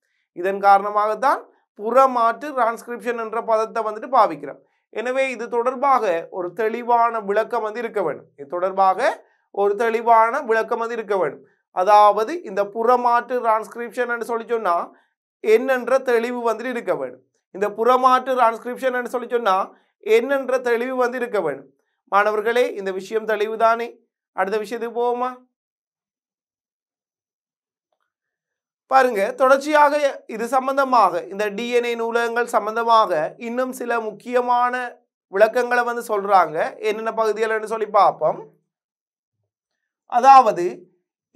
இதன் காரணமாகத்தான் புறமாற்று டிரான்ஸ்கிரிப்ஷன் என்ற பதத்தை வந்துட்டு பாவிக்கிறோம் எனவே இது தொடர்பாக ஒரு தெளிவான விளக்கம் வந்து இருக்க வேண்டும் இது தொடர்பாக ஒரு தெளிவான விளக்கம் வந்து இருக்க வேண்டும் அதாவது இந்த புறமாற்று டிரான்ஸ்கிரிப்ஷன் சொல்லி சொன்னால் என்னென்ற தெளிவு வந்து இருக்க வேணும் இந்த புறமாற்று டிரான்ஸ்கிரிப்ஷன் சொல்லி சொன்னால் என்னென்ற தெளிவு வந்து இருக்க வேணும் மாணவர்களே இந்த விஷயம் தெளிவு தானே அடுத்த விஷயத்துக்கு போவோமா பாருங்க தொடர்ச்சியாக இது சம்பந்தமாக இந்த டிஎன்ஏ நூலகங்கள் சம்பந்தமாக இன்னும் சில முக்கியமான விளக்கங்களை வந்து சொல்றாங்க என்னென்ன பகுதிகள் சொல்லி பார்ப்போம் அதாவது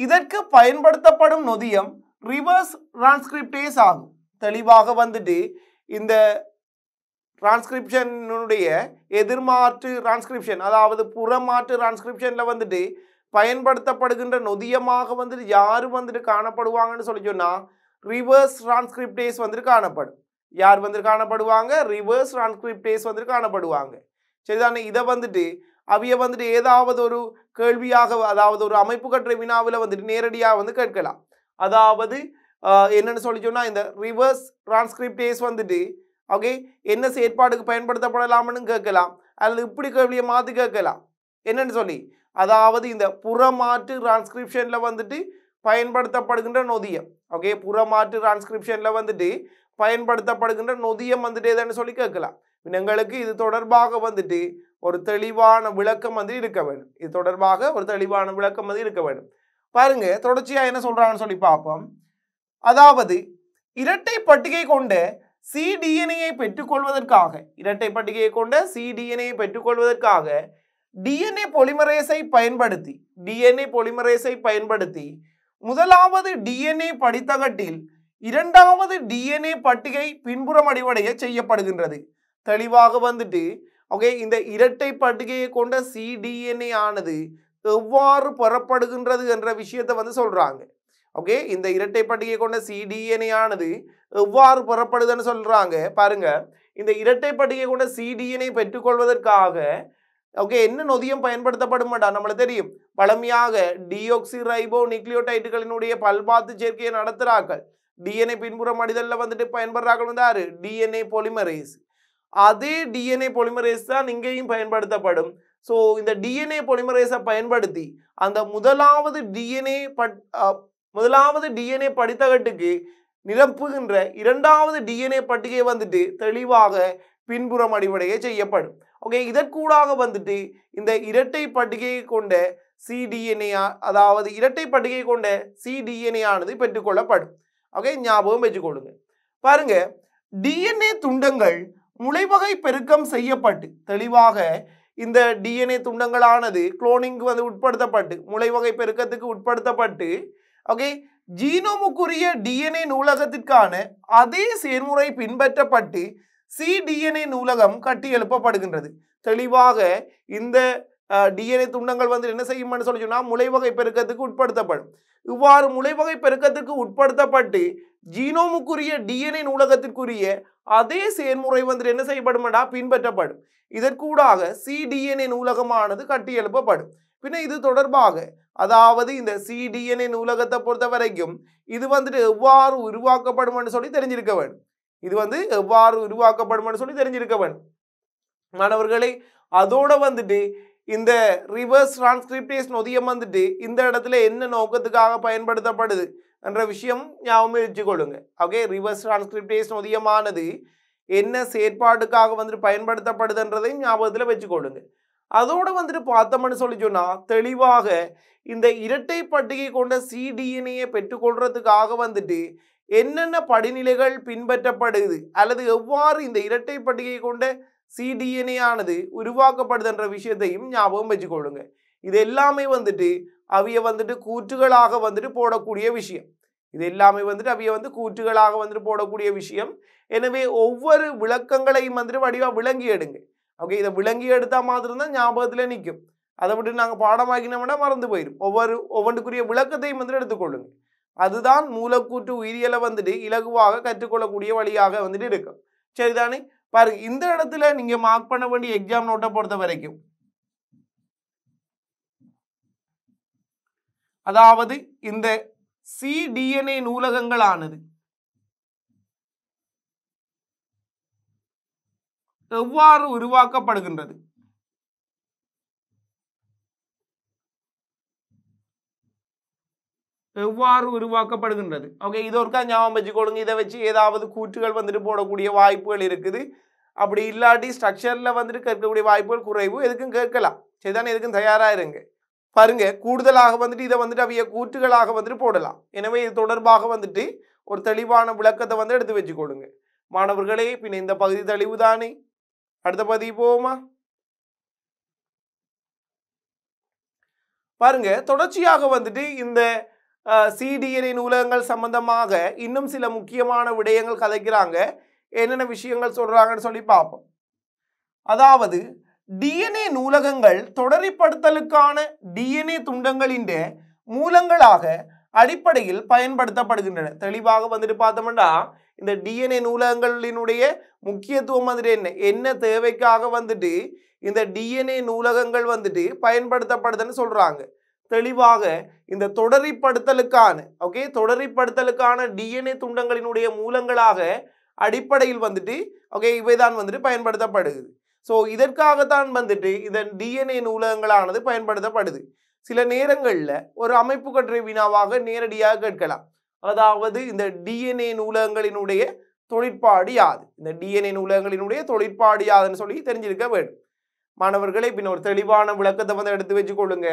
இதற்கு பயன்படுத்தப்படும் நொதியம் ரிவர்ஸ் டிரான்ஸ்கிரிப்டேஸ் ஆகும் தெளிவாக வந்துட்டு இந்த டிரான்ஸ்கிரிப்ஷனுடைய எதிர்மாற்று டிரான்ஸ்கிரிப்ஷன் அதாவது புறமாற்று டிரான்ஸ்கிரிப்ஷனில் வந்துட்டு பயன்படுத்தப்படுகின்ற நொதியமாக வந்துட்டு யார் வந்துட்டு காணப்படுவாங்கன்னு சொல்லி சொன்னால் ரிவர்ஸ் டிரான்ஸ்கிரிப்டேஸ் வந்துட்டு காணப்படும் யார் வந்துட்டு காணப்படுவாங்க ரிவர்ஸ் டிரான்ஸ்கிரிப்டேஸ் வந்துட்டு காணப்படுவாங்க சரிதானே இதை வந்துட்டு அவைய வந்துட்டு ஏதாவது ஒரு கேள்வியாக அதாவது ஒரு அமைப்பு கற்ற வினாவில் வந்துட்டு நேரடியாக வந்து கேட்கலாம் அதாவது என்னென்னு சொல்லி சொன்னால் இந்த ரிவர்ஸ் டிரான்ஸ்கிரிப்டேஸ் வந்துட்டு ஓகே என்ன செயற்பாடுக்கு பயன்படுத்தப்படலாம்னு கேட்கலாம் அல்லது இப்படி கேள்வியை மாற்றி கேட்கலாம் என்னென்னு சொல்லி அதாவது இந்த புறமாற்று டிரான்ஸ்கிரிப்ஷனில் வந்துட்டு பயன்படுத்தப்படுகின்ற நொதியம் ஓகே புறமாற்று டிரான்ஸ்கிரிப்ஷனில் வந்துட்டு பயன்படுத்தப்படுகின்ற நொதியம் வந்துட்டு எதுன்னு சொல்லி கேட்கலாம் எங்களுக்கு இது தொடர்பாக வந்துட்டு ஒரு தெளிவான விளக்கம் வந்து இருக்க வேண்டும் இது தொடர்பாக ஒரு தெளிவான விளக்கம் வந்து இருக்க வேண்டும் பாருங்க தொடர்ச்சியாக என்ன சொல்கிறாங்கன்னு சொல்லி பார்ப்போம் அதாவது இரட்டை பட்டிகை கொண்ட சிடிஎன்ஏ பெற்றுக்கொள்வதற்காக இரட்டை பட்டிகையை கொண்ட சிடிஎன்ஏ பெற்றுக்கொள்வதற்காக டிஎன்ஏ பொலிமரேஸை பயன்படுத்தி டிஎன்ஏ பொலிமரேஸை பயன்படுத்தி முதலாவது டிஎன்ஏ படித்தகட்டில் இரண்டாவது டிஎன்ஏ பட்டிகை பின்புறம் அடிவடைய செய்யப்படுகின்றது தெளிவாக வந்துட்டு ஓகே இந்த இரட்டை படுகையை கொண்ட சிடிஎன்ஏ ஆனது எவ்வாறு பெறப்படுகின்றது என்ற விஷயத்தை வந்து சொல்கிறாங்க ஓகே இந்த இரட்டை படுகையை கொண்ட சிடிஎன்ஏ ஆனது எவ்வாறு பெறப்படுதுன்னு சொல்கிறாங்க பாருங்க இந்த இரட்டை படுகையை கொண்ட சிடிஎன்ஏ பெற்றுக்கொள்வதற்காக ஓகே என்ன நொதியம் பயன்படுத்தப்படும் மாட்டான் நம்மளுக்கு தெரியும் பழமையாக டியோக்சி ரைபோ நியூக்ளியோடைட்டுகளினுடைய பல்பாத்து சேர்க்கையை நடத்துறாக்கள் டிஎன்ஏ பின்புற மனிதனில் வந்துட்டு பயன்படுறாக்கள் வந்து டிஎன்ஏ பொலிமரேஸ் அதே டிஎன்ஏ பொலிமரேஸ் தான் இங்கேயும் பயன்படுத்தப்படும் ஸோ இந்த டிஎன்ஏ பொலிமரேஸை பயன்படுத்தி அந்த முதலாவது டிஎன்ஏ பட் முதலாவது டிஎன்ஏ படித்தகட்டுக்கு நிரப்புகின்ற இரண்டாவது டிஎன்ஏ பட்டிகை வந்துட்டு தெளிவாக பின்புறம் அடிவடைய செய்யப்படும் ஓகே இதற்கூடாக வந்துட்டு இந்த இரட்டை பட்டிகையை கொண்ட சிடிஎன்ஏ அதாவது இரட்டை பட்டிகை கொண்ட சிடிஎன்ஏ ஆனது பெற்றுக்கொள்ளப்படும் ஓகே ஞாபகம் வச்சுக்கொள்ளுங்க பாருங்க டிஎன்ஏ துண்டங்கள் முளைவகை பெருக்கம் செய்யப்பட்டு தெளிவாக இந்த டிஎன்ஏ துண்டங்களானது குளோனிங்க்கு வந்து உட்படுத்தப்பட்டு முளைவகை பெருக்கத்துக்கு உட்படுத்தப்பட்டு ஓகே ஜீனோமுக்குரிய டிஎன்ஏ நூலகத்திற்கான அதே செயல்முறை பின்பற்றப்பட்டு சிடிஎன்ஏ நூலகம் கட்டி எழுப்பப்படுகின்றது தெளிவாக இந்த டிஎன்ஏ துண்டங்கள் வந்து என்ன செய்யும்னு சொல்லி சொன்னால் முளைவகை பெருக்கத்துக்கு உட்படுத்தப்படும் இவ்வாறு முளைவகை பெருக்கத்துக்கு உட்படுத்தப்பட்டு ஜீனோமுக்குரிய டிஎன்ஏ நூலகத்திற்குரிய அதே செயல்முறை வந்துட்டு என்ன செய்யப்படும்டா பின்பற்றப்படும் இதற்கூடாக சிடிஎன்ஏ நூலகமானது கட்டியெழுப்பப்படும் பின்ன இது தொடர்பாக அதாவது இந்த சிடிஎன்ஏ நூலகத்தை பொறுத்த வரைக்கும் இது வந்துட்டு எவ்வாறு உருவாக்கப்படும்னு சொல்லி தெரிஞ்சிருக்க வேண்டும் இது வந்து எவ்வாறு உருவாக்கப்படும்னு சொல்லி தெரிஞ்சிருக்க வேண்டும் மாணவர்களே அதோட வந்துட்டு இந்த ரிவர்ஸ் டிரான்ஸ்கிரிப்டேஷன் உதயம் வந்துட்டு இந்த இடத்துல என்ன நோக்கத்துக்காக பயன்படுத்தப்படுது என்ற விஷயம் ஞாபகம் வச்சுக்கொள்ளுங்க ஓகே ரிவர்ஸ் டிரான்ஸ்கிரிப்டேஷன் உதயமானது என்ன செயற்பாடுக்காக வந்துட்டு பயன்படுத்தப்படுதுன்றதையும் ஞாபகத்தில் வச்சுக்கொள்ளுங்க அதோடு வந்துட்டு பார்த்தோம்னு சொல்லி சொன்னால் தெளிவாக இந்த இரட்டை பட்டிகை கொண்ட சிடிஎன்ஏயை பெற்றுக்கொள்றதுக்காக வந்துட்டு என்னென்ன படிநிலைகள் பின்பற்றப்படுது அல்லது எவ்வாறு இந்த இரட்டை பட்டிகை கொண்ட சிடிஎன்ஏ ஆனது உருவாக்கப்படுதுன்ற விஷயத்தையும் ஞாபகம் வச்சுக்கொள்ளுங்க இது எல்லாமே வந்துட்டு அவிய வந்துட்டு கூற்றுகளாக வந்துட்டு போடக்கூடிய விஷயம் இது எல்லாமே வந்துட்டு அவைய வந்து கூற்றுகளாக வந்துட்டு போடக்கூடிய விஷயம் எனவே ஒவ்வொரு விளக்கங்களையும் வந்துட்டு வடிவாக விளங்கி எடுங்க ஓகே இதை விளங்கி எடுத்தால் மாத்திரம்தான் ஞாபகத்துல ஞாபகத்தில் நிற்கும் அதை விட்டு நாங்கள் பாடமாக்கினோம்னா மறந்து போயிடும் ஒவ்வொரு ஒவ்வொன்றுக்குரிய விளக்கத்தையும் வந்துட்டு எடுத்துக்கொள்ளுங்க அதுதான் மூலக்கூற்று உயிரியலை வந்துட்டு இலகுவாக கற்றுக்கொள்ளக்கூடிய வழியாக வந்துட்டு இருக்கும் சரிதானே பாருங்க இந்த இடத்துல நீங்கள் மார்க் பண்ண வேண்டிய எக்ஸாம் நோட்டை பொறுத்த வரைக்கும் அதாவது இந்த சிடிஎன்ஏ நூலகங்களானது எவ்வாறு உருவாக்கப்படுகின்றது எவ்வாறு உருவாக்கப்படுகின்றது ஓகே இது ஒருக்கா ஞாபகம் கொடுங்க இதை வச்சு ஏதாவது கூற்றுகள் வந்துட்டு போடக்கூடிய வாய்ப்புகள் இருக்குது அப்படி இல்லாட்டி ஸ்ட்ரக்சரில் வந்துட்டு கேட்கக்கூடிய வாய்ப்புகள் குறைவு எதுக்கும் கேட்கலாம் சரிதானே எதுக்கும் தயாராக இருங்க பாருங்க கூடுதலாக வந்துட்டு இதை வந்துட்டு அவைய கூற்றுகளாக வந்துட்டு போடலாம் எனவே இது தொடர்பாக வந்துட்டு ஒரு தெளிவான விளக்கத்தை வந்து எடுத்து வச்சு கொடுங்க மாணவர்களே பின் இந்த பகுதி தெளிவு தானே அடுத்த பகுதி போவோமா பாருங்க தொடர்ச்சியாக வந்துட்டு இந்த சிடிஎன்ஏ நூலகங்கள் சம்பந்தமாக இன்னும் சில முக்கியமான விடயங்கள் கதைக்கிறாங்க என்னென்ன விஷயங்கள் சொல்கிறாங்கன்னு சொல்லி பார்ப்போம் அதாவது டிஎன்ஏ நூலகங்கள் தொடரிப்படுத்தலுக்கான டிஎன்ஏ துண்டங்களின் மூலங்களாக அடிப்படையில் பயன்படுத்தப்படுகின்றன தெளிவாக வந்துட்டு பார்த்தோம்னா இந்த டிஎன்ஏ நூலகங்களினுடைய முக்கியத்துவம் வந்துட்டு என்ன என்ன தேவைக்காக வந்துட்டு இந்த டிஎன்ஏ நூலகங்கள் வந்துட்டு பயன்படுத்தப்படுதுன்னு சொல்கிறாங்க தெளிவாக இந்த தொடரிப்படுத்தலுக்கான ஓகே தொடரிப்படுத்தலுக்கான டிஎன்ஏ துண்டங்களினுடைய மூலங்களாக அடிப்படையில் வந்துட்டு ஓகே இவை தான் வந்துட்டு பயன்படுத்தப்படுகிறது ஸோ இதற்காகத்தான் வந்துட்டு இதன் டிஎன்ஏ நூலகங்களானது பயன்படுத்தப்படுது சில நேரங்களில் ஒரு அமைப்பு கட்டுரை வினாவாக நேரடியாக கேட்கலாம் அதாவது இந்த டிஎன்ஏ நூலகங்களினுடைய தொழிற்பாடு யாது இந்த டிஎன்ஏ நூலகங்களினுடைய தொழிற்பாடு யாதுன்னு சொல்லி தெரிஞ்சிருக்க வேண்டும் மாணவர்களை பின் ஒரு தெளிவான விளக்கத்தை வந்து எடுத்து வச்சுக்கொள்ளுங்க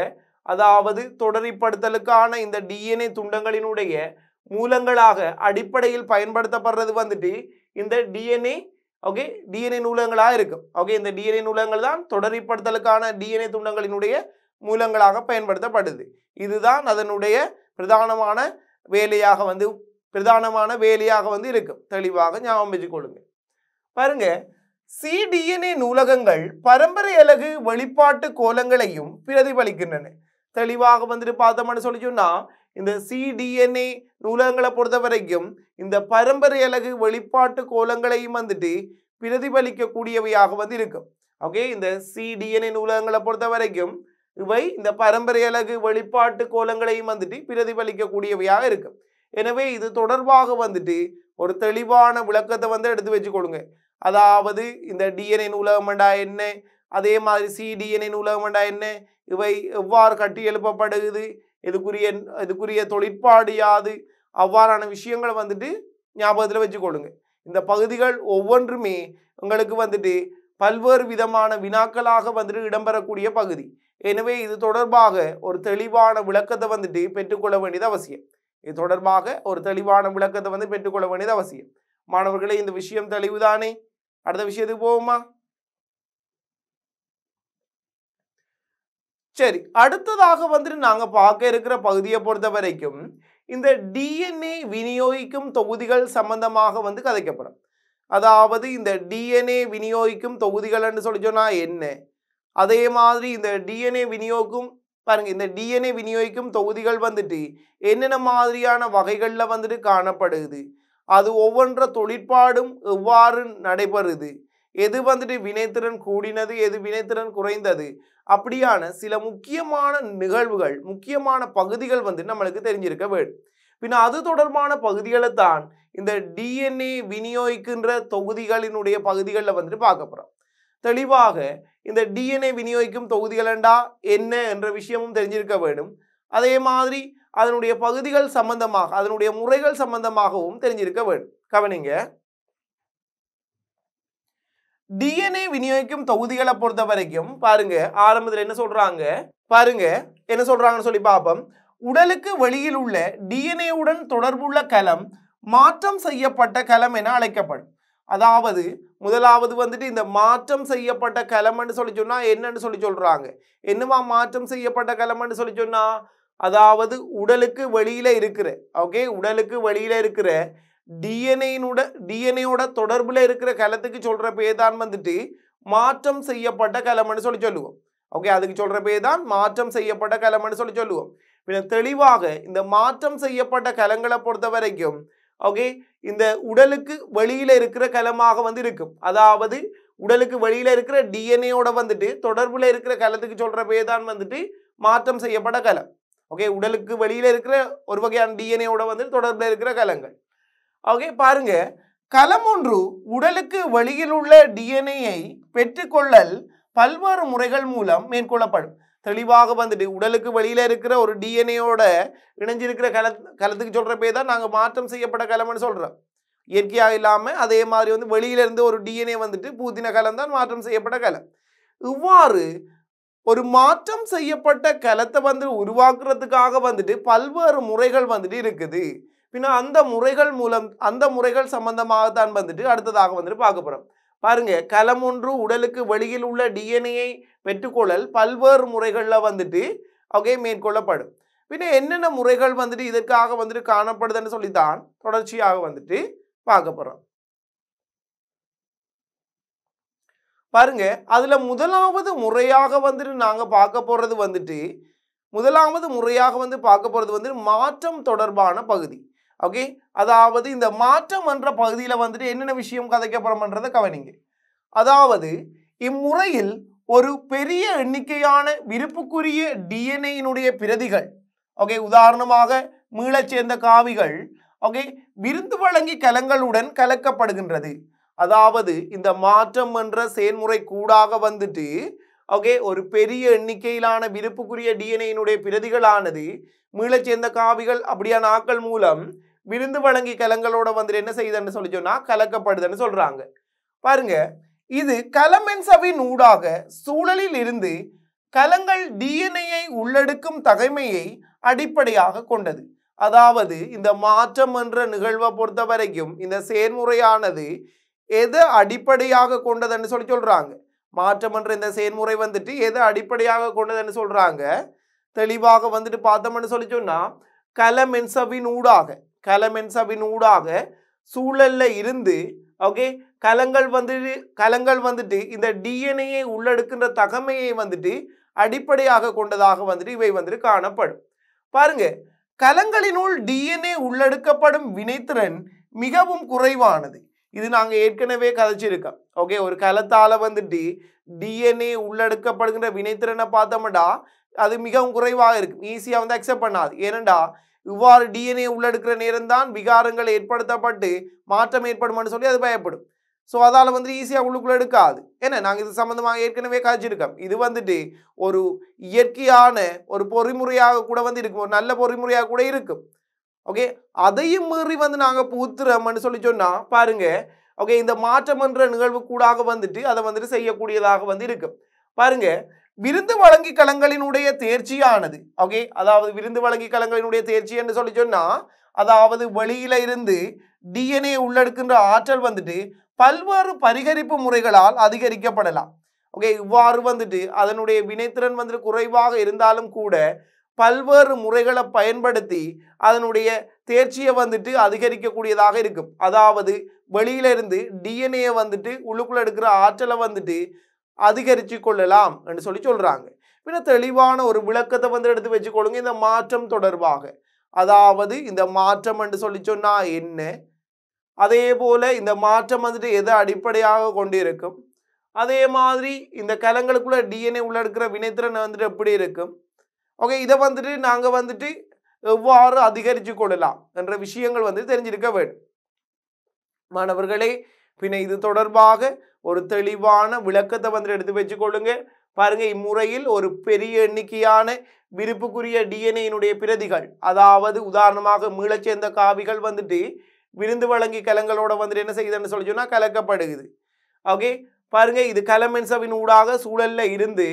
அதாவது தொடரிப்படுத்தலுக்கான இந்த டிஎன்ஏ துண்டங்களினுடைய மூலங்களாக அடிப்படையில் பயன்படுத்தப்படுறது வந்துட்டு இந்த டிஎன்ஏ ஓகே டிஎன்ஏ நூலகங்களாக இருக்கும் ஓகே இந்த டிஎன்ஏ நூலகங்கள் தான் தொடரிப்படுத்தலுக்கான டிஎன்ஏ துண்டங்களினுடைய மூலங்களாக பயன்படுத்தப்படுது இதுதான் அதனுடைய பிரதானமான வேலையாக வந்து பிரதானமான வேலையாக வந்து இருக்கும் தெளிவாக ஞாபகம் வச்சுக்கொள்ளுங்க பாருங்க சிடிஎன்ஏ நூலகங்கள் பரம்பரை அலகு வழிபாட்டு கோலங்களையும் பிரதிபலிக்கின்றன தெளிவாக வந்துட்டு பார்த்தோம்னு சொல்லி சொன்னால் இந்த சிடிஎன்ஏ நூலகங்களை பொறுத்த வரைக்கும் இந்த பரம்பரை அழகு வெளிப்பாட்டு கோலங்களையும் வந்துட்டு பிரதிபலிக்கக்கூடியவையாக வந்து இருக்கும் ஓகே இந்த சிடிஎன்ஏ நூலகங்களை பொறுத்த வரைக்கும் இவை இந்த பரம்பரை அழகு வெளிப்பாட்டு கோலங்களையும் வந்துட்டு பிரதிபலிக்கக்கூடியவையாக இருக்கும் எனவே இது தொடர்பாக வந்துட்டு ஒரு தெளிவான விளக்கத்தை வந்து எடுத்து கொடுங்க அதாவது இந்த டிஎன்ஏ நூலகம்டா என்ன அதே மாதிரி சிடிஎன்ஏ நூலகம்டா என்ன இவை எவ்வாறு கட்டி எழுப்பப்படுகிறது இதுக்குரிய இதுக்குரிய தொழிற்பாடு யாது அவ்வாறான விஷயங்களை வந்துட்டு ஞாபகத்தில் வச்சுக்கொள்ளுங்க இந்த பகுதிகள் ஒவ்வொன்றுமே உங்களுக்கு வந்துட்டு பல்வேறு விதமான வினாக்களாக வந்துட்டு இடம்பெறக்கூடிய பகுதி எனவே இது தொடர்பாக ஒரு தெளிவான விளக்கத்தை வந்துட்டு பெற்றுக்கொள்ள வேண்டியது அவசியம் இது தொடர்பாக ஒரு தெளிவான விளக்கத்தை வந்து பெற்றுக்கொள்ள வேண்டியது அவசியம் மாணவர்களே இந்த விஷயம் தெளிவுதானே அடுத்த விஷயத்துக்கு போவோமா சரி அடுத்ததாக வந்துட்டு நாங்கள் பார்க்க இருக்கிற பகுதியை பொறுத்த வரைக்கும் இந்த டிஎன்ஏ விநியோகிக்கும் தொகுதிகள் சம்பந்தமாக வந்து கதைக்கப்படும் அதாவது இந்த டிஎன்ஏ விநியோகிக்கும் தொகுதிகள்னு சொல்லி சொன்னால் என்ன அதே மாதிரி இந்த டிஎன்ஏ விநியோகம் பாருங்க இந்த டிஎன்ஏ விநியோகிக்கும் தொகுதிகள் வந்துட்டு என்னென்ன மாதிரியான வகைகளில் வந்துட்டு காணப்படுது அது ஒவ்வொன்ற தொழிற்பாடும் எவ்வாறு நடைபெறுது எது வந்துட்டு வினைத்திறன் கூடினது எது வினைத்திறன் குறைந்தது அப்படியான சில முக்கியமான நிகழ்வுகள் முக்கியமான பகுதிகள் வந்து நம்மளுக்கு தெரிஞ்சிருக்க வேண்டும் பின் அது தொடர்பான பகுதிகளை தான் இந்த டிஎன்ஏ விநியோகிக்கின்ற தொகுதிகளினுடைய பகுதிகளில் வந்துட்டு பார்க்க போகிறோம் தெளிவாக இந்த டிஎன்ஏ விநியோகிக்கும் தொகுதிகளண்டா என்ன என்ற விஷயமும் தெரிஞ்சிருக்க வேண்டும் அதே மாதிரி அதனுடைய பகுதிகள் சம்பந்தமாக அதனுடைய முறைகள் சம்பந்தமாகவும் தெரிஞ்சிருக்க வேண்டும் கவனிங்க டிஎன்ஏ விநியோகிக்கும் தொகுதிகளை பொறுத்த வரைக்கும் பாருங்க ஆரம்பத்தில் என்ன சொல்றாங்க பாருங்க என்ன சொல்றாங்கன்னு சொல்லி பார்ப்போம் உடலுக்கு வெளியில் உள்ள டிஎன்ஏவுடன் தொடர்புள்ள கலம் மாற்றம் செய்யப்பட்ட கலம் என அழைக்கப்படும் அதாவது முதலாவது வந்துட்டு இந்த மாற்றம் செய்யப்பட்ட கலம்னு சொல்லி சொன்னால் என்னன்னு சொல்லி சொல்கிறாங்க என்னவா மாற்றம் செய்யப்பட்ட கலம்னு சொல்லி சொன்னால் அதாவது உடலுக்கு வெளியில இருக்கிற ஓகே உடலுக்கு வெளியில இருக்கிற டிஎன்ஏனோட டிஎன்ஏயோட தொடர்பில் இருக்கிற கலத்துக்கு சொல்கிற பேர் தான் வந்துட்டு மாற்றம் செய்யப்பட்ட கலம்னு சொல்லி சொல்லுவோம் ஓகே அதுக்கு சொல்கிற பேர் தான் மாற்றம் செய்யப்பட்ட கலம்னு சொல்லி சொல்லுவோம் பின்ன தெளிவாக இந்த மாற்றம் செய்யப்பட்ட கலங்களை பொறுத்த வரைக்கும் ஓகே இந்த உடலுக்கு வெளியில் இருக்கிற கலமாக வந்து இருக்கும் அதாவது உடலுக்கு வெளியில் இருக்கிற டிஎன்ஏயோட வந்துட்டு தொடர்பில் இருக்கிற கலத்துக்கு சொல்கிற பேர் தான் வந்துட்டு மாற்றம் செய்யப்பட்ட கலம் ஓகே உடலுக்கு வெளியில் இருக்கிற ஒரு வகையான டிஎன்ஏயோட வந்து தொடர்பில் இருக்கிற கலங்கள் ஓகே பாருங்க களம் ஒன்று உடலுக்கு வழியில் உள்ள டிஎன்ஏயை பெற்றுக்கொள்ளல் பல்வேறு முறைகள் மூலம் மேற்கொள்ளப்படும் தெளிவாக வந்துட்டு உடலுக்கு வழியில் இருக்கிற ஒரு டிஎன்ஏயோட இணைஞ்சிருக்கிற கல கலத்துக்கு சொல்கிற பேர் தான் நாங்கள் மாற்றம் செய்யப்பட்ட கலம்னு சொல்கிறோம் இயற்கையாக இல்லாமல் அதே மாதிரி வந்து வெளியிலேருந்து ஒரு டிஎன்ஏ வந்துட்டு பூதின கலம் தான் மாற்றம் செய்யப்பட்ட கலம் இவ்வாறு ஒரு மாற்றம் செய்யப்பட்ட கலத்தை வந்து உருவாக்குறதுக்காக வந்துட்டு பல்வேறு முறைகள் வந்துட்டு இருக்குது பின்னா அந்த முறைகள் மூலம் அந்த முறைகள் சம்பந்தமாக தான் வந்துட்டு அடுத்ததாக வந்துட்டு பார்க்க போகிறோம் பாருங்க கலம் ஒன்று உடலுக்கு வெளியில் உள்ள டிஎன்ஏ பெற்றுக்கொள்ளல் பல்வேறு முறைகளில் வந்துட்டு அவகே மேற்கொள்ளப்படும் பின்ன என்னென்ன முறைகள் வந்துட்டு இதற்காக வந்துட்டு காணப்படுதுன்னு சொல்லி தான் தொடர்ச்சியாக வந்துட்டு பார்க்க போகிறோம் பாருங்க அதில் முதலாவது முறையாக வந்துட்டு நாங்கள் பார்க்க போகிறது வந்துட்டு முதலாவது முறையாக வந்து பார்க்க போகிறது வந்து மாற்றம் தொடர்பான பகுதி ஓகே அதாவது இந்த மாற்றம் என்ற பகுதியில் வந்துட்டு என்னென்ன விஷயம் கதைக்கப்படும்ன்றதை கவனிங்க அதாவது இம்முறையில் ஒரு பெரிய எண்ணிக்கையான விருப்புக்குரிய டிஎன்ஏயினுடைய பிரதிகள் ஓகே உதாரணமாக மீளச் சேர்ந்த காவிகள் ஓகே விருந்து வழங்கி கலங்களுடன் கலக்கப்படுகின்றது அதாவது இந்த மாற்றம் என்ற செயல்முறை கூடாக வந்துட்டு ஓகே ஒரு பெரிய எண்ணிக்கையிலான விருப்புக்குரிய டிஎன்ஏயினுடைய பிரதிகளானது மீளச் சேர்ந்த காவிகள் அப்படியான ஆக்கள் மூலம் விருந்து வழங்கி கலங்களோட வந்து என்ன செய்யுதுன்னு சொல்லி சொன்னால் கலக்கப்படுதுன்னு சொல்கிறாங்க பாருங்க இது கலமென் ஊடாக சூழலில் இருந்து கலங்கள் டிஎன்ஏயை உள்ளடுக்கும் தகைமையை அடிப்படையாக கொண்டது அதாவது இந்த மாற்றம் என்ற நிகழ்வை பொறுத்த வரைக்கும் இந்த செயன்முறையானது எதை அடிப்படையாக கொண்டதுன்னு சொல்லி சொல்கிறாங்க மாற்றம் என்ற இந்த செயல்முறை வந்துட்டு எதை அடிப்படையாக கொண்டதுன்னு சொல்கிறாங்க தெளிவாக வந்துட்டு பார்த்தோம்னு சொல்லி சொன்னால் கலமென்சவின் ஊடாக கலமென்ஸ் ஊடாக சூழல்ல இருந்து ஓகே கலங்கள் வந்துட்டு கலங்கள் வந்துட்டு இந்த டிஎன்ஏயை உள்ளடுக்கின்ற தகமையை வந்துட்டு அடிப்படையாக கொண்டதாக வந்துட்டு இவை வந்துட்டு காணப்படும் பாருங்க கலங்களினுள் டிஎன்ஏ உள்ளடுக்கப்படும் வினைத்திறன் மிகவும் குறைவானது இது நாங்கள் ஏற்கனவே கதைச்சிருக்கோம் ஓகே ஒரு கலத்தால் வந்துட்டு டிஎன்ஏ உள்ளடுக்கப்படுகின்ற வினைத்திறனை பார்த்தோம்டா அது மிகவும் குறைவாக இருக்கும் ஈஸியாக வந்து அக்செப்ட் பண்ணாது ஏனண்டா இவ்வாறு டிஎன்ஏ உள்ளெடுக்கிற நேரம்தான் விகாரங்கள் ஏற்படுத்தப்பட்டு மாற்றம் ஏற்படும்னு சொல்லி அது பயப்படும் ஸோ அதால் வந்துட்டு ஈஸியாக உள்ளுக்குள்ளே எடுக்காது ஏன்னா நாங்கள் இது சம்மந்தமாக ஏற்கனவே காய்ச்சிருக்கோம் இது வந்துட்டு ஒரு இயற்கையான ஒரு பொறிமுறையாக கூட வந்து இருக்கும் ஒரு நல்ல பொறிமுறையாக கூட இருக்கும் ஓகே அதையும் மீறி வந்து நாங்கள் பூத்துறோம்னு சொல்லி சொன்னால் பாருங்க ஓகே இந்த மாற்றம் என்ற நிகழ்வு கூடாக வந்துட்டு அதை வந்துட்டு செய்யக்கூடியதாக வந்து இருக்கும் பாருங்கள் விருந்து வழங்கி கலங்களினுடைய தேர்ச்சியானது ஓகே அதாவது விருந்து வழங்கி கலங்களினுடைய தேர்ச்சி என்று சொல்லி சொன்னால் அதாவது வெளியில இருந்து டிஎன்ஏ உள்ளெடுக்கின்ற ஆற்றல் வந்துட்டு பல்வேறு பரிகரிப்பு முறைகளால் அதிகரிக்கப்படலாம் ஓகே இவ்வாறு வந்துட்டு அதனுடைய வினைத்திறன் வந்துட்டு குறைவாக இருந்தாலும் கூட பல்வேறு முறைகளை பயன்படுத்தி அதனுடைய தேர்ச்சியை வந்துட்டு அதிகரிக்கக்கூடியதாக இருக்கும் அதாவது வெளியிலிருந்து டிஎன்ஏ வந்துட்டு உள்ளுக்குள்ள எடுக்கிற ஆற்றலை வந்துட்டு அதிகரித்து கொள்ளலாம் என்று சொல்லி சொல்கிறாங்க பின்ன தெளிவான ஒரு விளக்கத்தை வந்து எடுத்து வச்சுக்கொள்ளுங்க இந்த மாற்றம் தொடர்பாக அதாவது இந்த மாற்றம் என்று சொல்லி சொன்னால் என்ன அதே போல் இந்த மாற்றம் வந்துட்டு எதை அடிப்படையாக கொண்டிருக்கும் அதே மாதிரி இந்த கலங்களுக்குள்ள டிஎன்ஏ உள்ள இருக்கிற வினைத்திறன் வந்துட்டு எப்படி இருக்கும் ஓகே இதை வந்துட்டு நாங்கள் வந்துட்டு எவ்வாறு அதிகரித்து கொள்ளலாம் என்ற விஷயங்கள் வந்து தெரிஞ்சிருக்க வேண்டும் மாணவர்களே பின்ன இது தொடர்பாக ஒரு தெளிவான விளக்கத்தை வந்து எடுத்து வச்சுக்கொள்ளுங்க பாருங்க இம்முறையில் ஒரு பெரிய எண்ணிக்கையான விருப்புக்குரிய டிஎன்ஏயினுடைய பிரதிகள் அதாவது உதாரணமாக மீளச் சேர்ந்த காவிகள் வந்துட்டு விருந்து வழங்கி கலங்களோட வந்துட்டு என்ன செய்யுதுன்னு சொல்லி சொன்னால் கலக்கப்படுகுது ஓகே பாருங்க இது கலமென்சவின் ஊடாக சூழலில் இருந்து